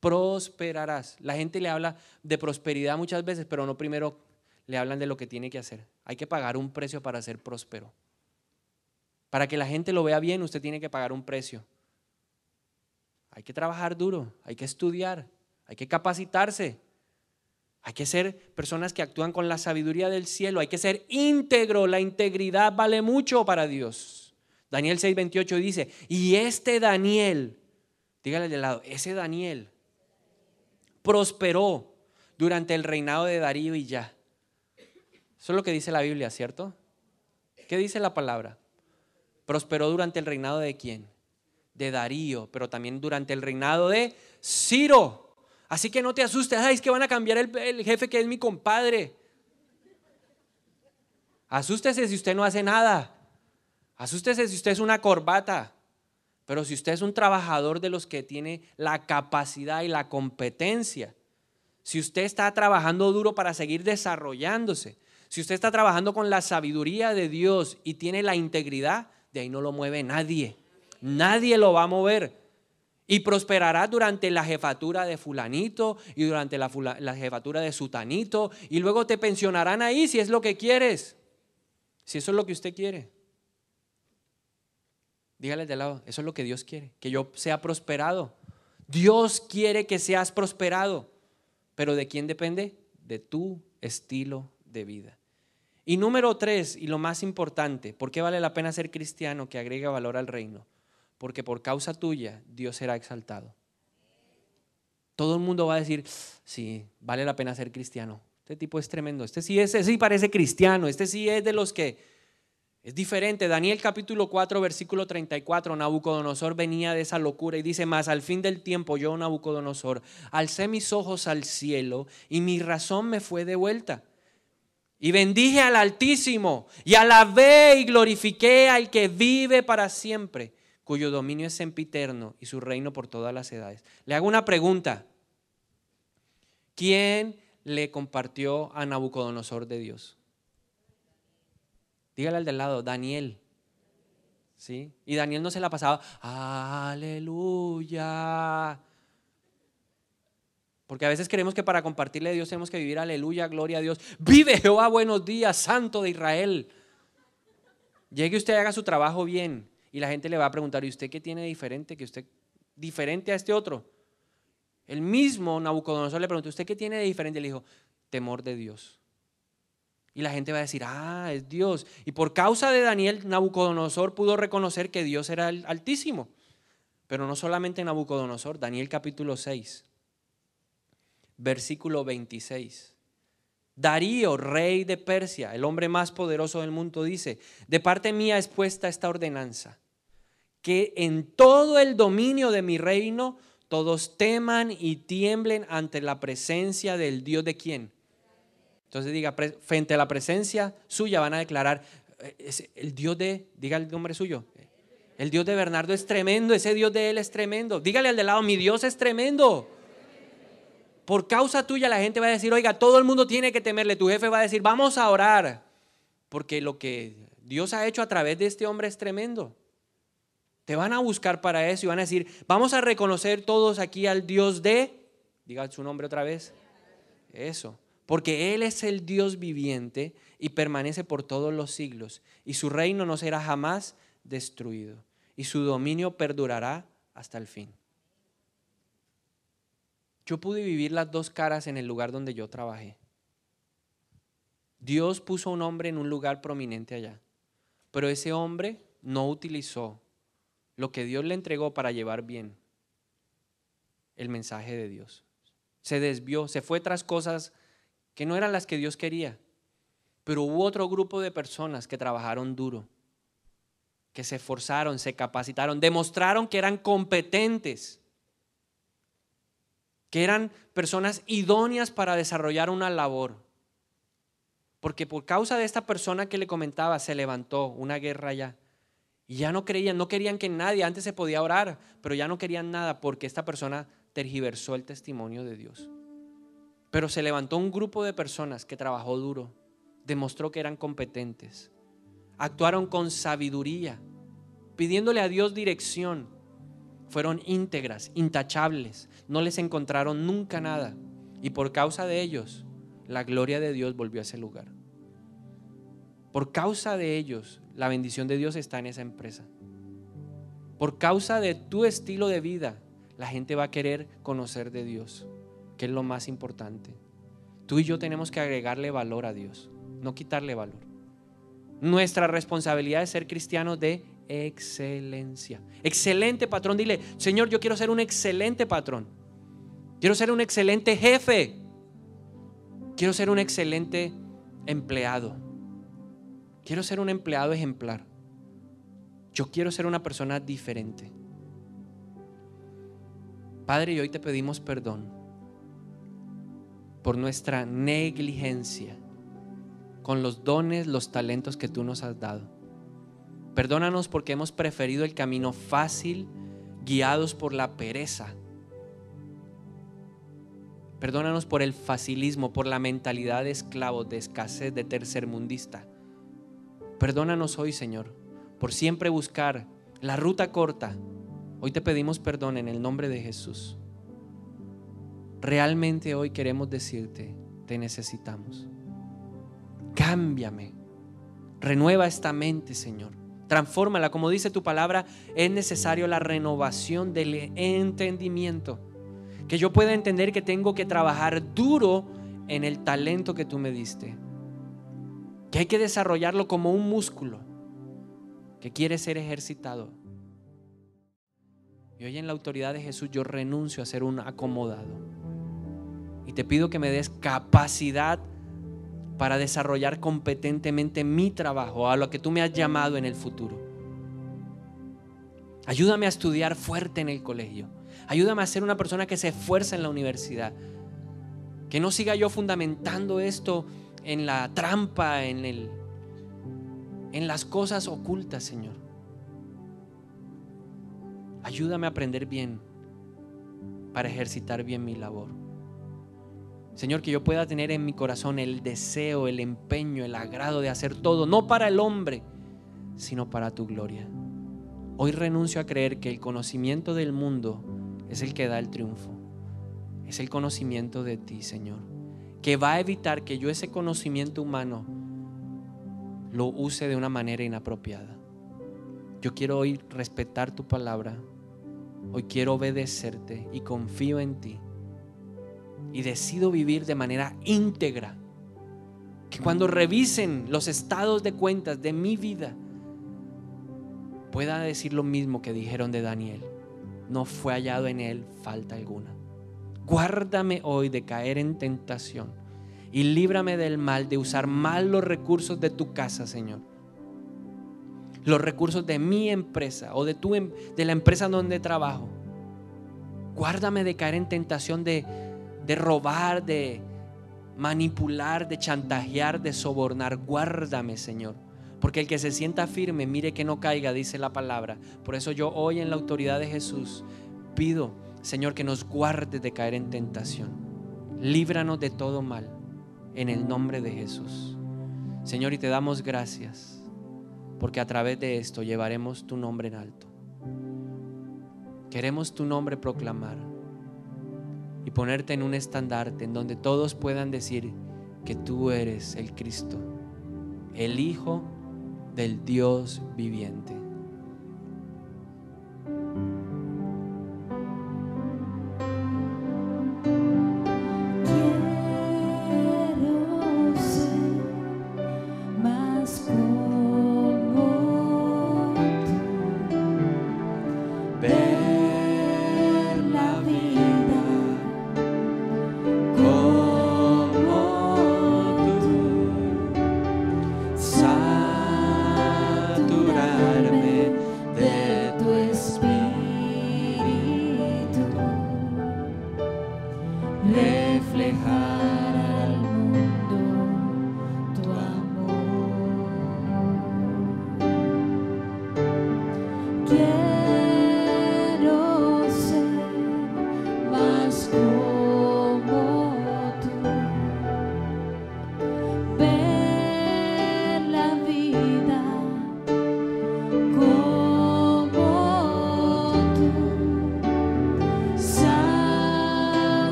Prosperarás. La gente le habla de prosperidad muchas veces, pero no primero le hablan de lo que tiene que hacer. Hay que pagar un precio para ser próspero. Para que la gente lo vea bien, usted tiene que pagar un precio hay que trabajar duro, hay que estudiar, hay que capacitarse, hay que ser personas que actúan con la sabiduría del cielo. Hay que ser íntegro. La integridad vale mucho para Dios. Daniel 6:28 dice, y este Daniel, dígale de lado, ese Daniel prosperó durante el reinado de Darío y ya. Eso es lo que dice la Biblia, ¿cierto? ¿Qué dice la palabra? Prosperó durante el reinado de quién? de Darío, pero también durante el reinado de Ciro. Así que no te asustes, es que van a cambiar el, el jefe que es mi compadre. Asústese si usted no hace nada. Asústese si usted es una corbata. Pero si usted es un trabajador de los que tiene la capacidad y la competencia, si usted está trabajando duro para seguir desarrollándose, si usted está trabajando con la sabiduría de Dios y tiene la integridad, de ahí no lo mueve nadie. Nadie lo va a mover. Y prosperará durante la jefatura de fulanito y durante la, jefatura de sutanito y luego te pensionarán ahí si es lo que quieres, si eso es lo que usted quiere. Dígale de lado, eso es lo que Dios quiere, que yo sea prosperado. Dios quiere que seas prosperado, pero ¿de quién depende? De tu estilo de vida. Y número tres, y lo más importante, ¿por qué vale la pena ser cristiano que agrega valor al reino? porque por causa tuya Dios será exaltado. Todo el mundo va a decir, sí, vale la pena ser cristiano. Este tipo es tremendo. Este sí, es, este sí parece cristiano. Este sí es de los que es diferente. Daniel capítulo 4, versículo 34. Nabucodonosor venía de esa locura y dice, mas al fin del tiempo yo, Nabucodonosor, alcé mis ojos al cielo y mi razón me fue de vuelta, Y bendije al Altísimo y alabé y glorifiqué al que vive para siempre cuyo dominio es sempiterno y su reino por todas las edades. Le hago una pregunta. ¿Quién le compartió a Nabucodonosor de Dios? Dígale al del lado, Daniel. ¿Sí? Y Daniel no se la pasaba, aleluya. Porque a veces creemos que para compartirle a Dios tenemos que vivir aleluya, gloria a Dios. Vive Jehová, buenos días, santo de Israel. Llegue usted y haga su trabajo bien y la gente le va a preguntar, ¿y usted qué tiene diferente que usted diferente a este otro? El mismo Nabucodonosor le preguntó, ¿usted qué tiene de diferente? Le dijo, temor de Dios. Y la gente va a decir, ah, es Dios. Y por causa de Daniel, Nabucodonosor pudo reconocer que Dios era el altísimo. Pero no solamente Nabucodonosor, Daniel capítulo 6, versículo 26. Darío, rey de Persia, el hombre más poderoso del mundo, dice, de parte mía es puesta esta ordenanza que en todo el dominio de mi reino todos teman y tiemblen ante la presencia del Dios de quién. Entonces diga, frente a la presencia suya van a declarar, eh, el Dios de, diga el nombre suyo, el Dios de Bernardo es tremendo, ese Dios de él es tremendo. Dígale al de lado, mi Dios es tremendo. Por causa tuya la gente va a decir, oiga, todo el mundo tiene que temerle. Tu jefe va a decir, vamos a orar. Porque lo que Dios ha hecho a través de este hombre es tremendo. Te van a buscar para eso y van a decir, vamos a reconocer todos aquí al Dios de, diga su nombre otra vez, eso, porque Él es el Dios viviente y permanece por todos los siglos, y su reino no será jamás destruido, y su dominio perdurará hasta el fin. Yo pude vivir las dos caras en el lugar donde yo trabajé. Dios puso un hombre en un lugar prominente allá, pero ese hombre no utilizó lo que Dios le entregó para llevar bien el mensaje de Dios. Se desvió, se fue tras cosas que no eran las que Dios quería. Pero hubo otro grupo de personas que trabajaron duro, que se esforzaron, se capacitaron, demostraron que eran competentes, que eran personas idóneas para desarrollar una labor. Porque por causa de esta persona que le comentaba, se levantó una guerra ya y ya no creían, no querían que nadie, antes se podía orar, pero ya no querían nada porque esta persona tergiversó el testimonio de Dios. Pero se levantó un grupo de personas que trabajó duro, demostró que eran competentes, actuaron con sabiduría, pidiéndole a Dios dirección. Fueron íntegras, intachables, no les encontraron nunca nada. Y por causa de ellos, la gloria de Dios volvió a ese lugar. Por causa de ellos, la bendición de Dios está en esa empresa. Por causa de tu estilo de vida, la gente va a querer conocer de Dios, que es lo más importante. Tú y yo tenemos que agregarle valor a Dios, no quitarle valor. Nuestra responsabilidad es ser cristianos de excelencia. Excelente patrón, dile, Señor, yo quiero ser un excelente patrón. Quiero ser un excelente jefe. Quiero ser un excelente empleado. Quiero ser un empleado ejemplar. Yo quiero ser una persona diferente. Padre, y hoy te pedimos perdón por nuestra negligencia con los dones, los talentos que tú nos has dado. Perdónanos porque hemos preferido el camino fácil, guiados por la pereza. Perdónanos por el facilismo, por la mentalidad de esclavo, de escasez, de tercermundista. Perdónanos hoy, Señor, por siempre buscar la ruta corta. Hoy te pedimos perdón en el nombre de Jesús. Realmente hoy queremos decirte, te necesitamos. Cámbiame. Renueva esta mente, Señor. Transfórmala, como dice tu palabra, es necesario la renovación del entendimiento. Que yo pueda entender que tengo que trabajar duro en el talento que tú me diste que hay que desarrollarlo como un músculo que quiere ser ejercitado. Y hoy en la autoridad de Jesús yo renuncio a ser un acomodado. Y te pido que me des capacidad para desarrollar competentemente mi trabajo, a lo que tú me has llamado en el futuro. Ayúdame a estudiar fuerte en el colegio. Ayúdame a ser una persona que se esfuerza en la universidad. Que no siga yo fundamentando esto en la trampa, en, el, en las cosas ocultas, Señor. Ayúdame a aprender bien para ejercitar bien mi labor. Señor, que yo pueda tener en mi corazón el deseo, el empeño, el agrado de hacer todo, no para el hombre, sino para tu gloria. Hoy renuncio a creer que el conocimiento del mundo es el que da el triunfo. Es el conocimiento de ti, Señor que va a evitar que yo ese conocimiento humano lo use de una manera inapropiada. Yo quiero hoy respetar tu palabra, hoy quiero obedecerte y confío en ti y decido vivir de manera íntegra. Que cuando revisen los estados de cuentas de mi vida, pueda decir lo mismo que dijeron de Daniel. No fue hallado en él falta alguna. Guárdame hoy de caer en tentación y líbrame del mal, de usar mal los recursos de tu casa, Señor. Los recursos de mi empresa o de, tu, em, de la empresa donde trabajo. Guárdame de caer en tentación de, de robar, de manipular, de chantajear, de sobornar. Guárdame, Señor. Porque el que se sienta firme, mire que no caiga, dice la palabra. Por eso yo hoy en la autoridad de Jesús pido Señor, que nos guarde de caer en tentación. Líbranos de todo mal, en el nombre de Jesús. Señor, y te damos gracias, porque a través de esto llevaremos tu nombre en alto. Queremos tu nombre proclamar y ponerte en un estandarte en donde todos puedan decir que tú eres el Cristo, el Hijo del Dios viviente.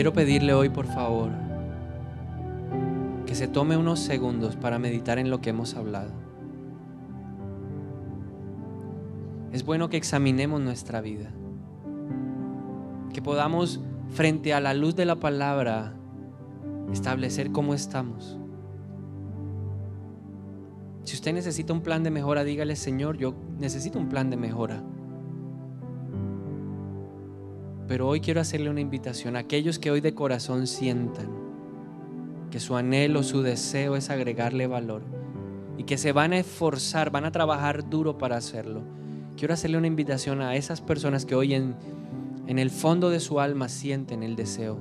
quiero pedirle hoy, por favor, que se tome unos segundos para meditar en lo que hemos hablado. Es bueno que examinemos nuestra vida, que podamos, frente a la luz de la palabra, establecer cómo estamos. Si usted necesita un plan de mejora, dígale, Señor, yo necesito un plan de mejora pero hoy quiero hacerle una invitación a aquellos que hoy de corazón sientan que su anhelo, su deseo es agregarle valor y que se van a esforzar, van a trabajar duro para hacerlo. Quiero hacerle una invitación a esas personas que hoy en, en el fondo de su alma sienten el deseo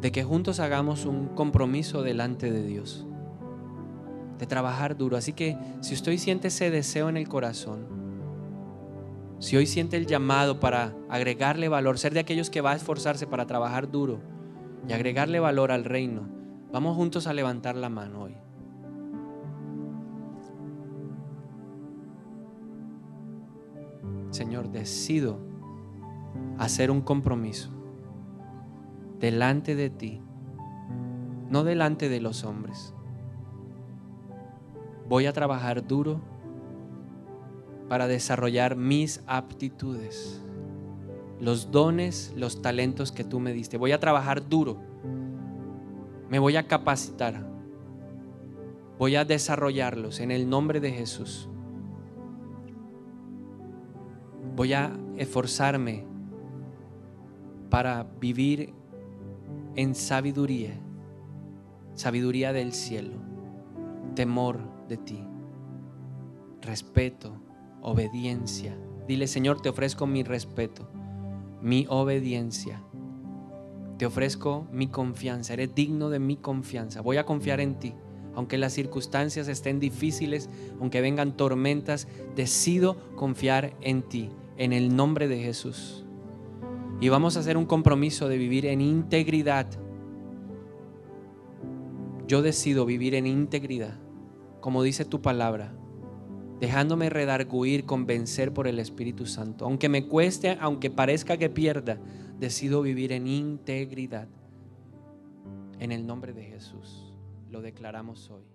de que juntos hagamos un compromiso delante de Dios, de trabajar duro. Así que si usted siente ese deseo en el corazón, si hoy siente el llamado para agregarle valor, ser de aquellos que va a esforzarse para trabajar duro y agregarle valor al reino, vamos juntos a levantar la mano hoy. Señor, decido hacer un compromiso delante de ti, no delante de los hombres. Voy a trabajar duro para desarrollar mis aptitudes, los dones, los talentos que tú me diste. Voy a trabajar duro, me voy a capacitar, voy a desarrollarlos en el nombre de Jesús. Voy a esforzarme para vivir en sabiduría, sabiduría del cielo, temor de ti, respeto obediencia. Dile, Señor, te ofrezco mi respeto, mi obediencia. Te ofrezco mi confianza. Eres digno de mi confianza. Voy a confiar en ti. Aunque las circunstancias estén difíciles, aunque vengan tormentas, decido confiar en ti, en el nombre de Jesús. Y vamos a hacer un compromiso de vivir en integridad. Yo decido vivir en integridad, como dice tu palabra dejándome redarguir, convencer por el Espíritu Santo. Aunque me cueste, aunque parezca que pierda, decido vivir en integridad. En el nombre de Jesús lo declaramos hoy.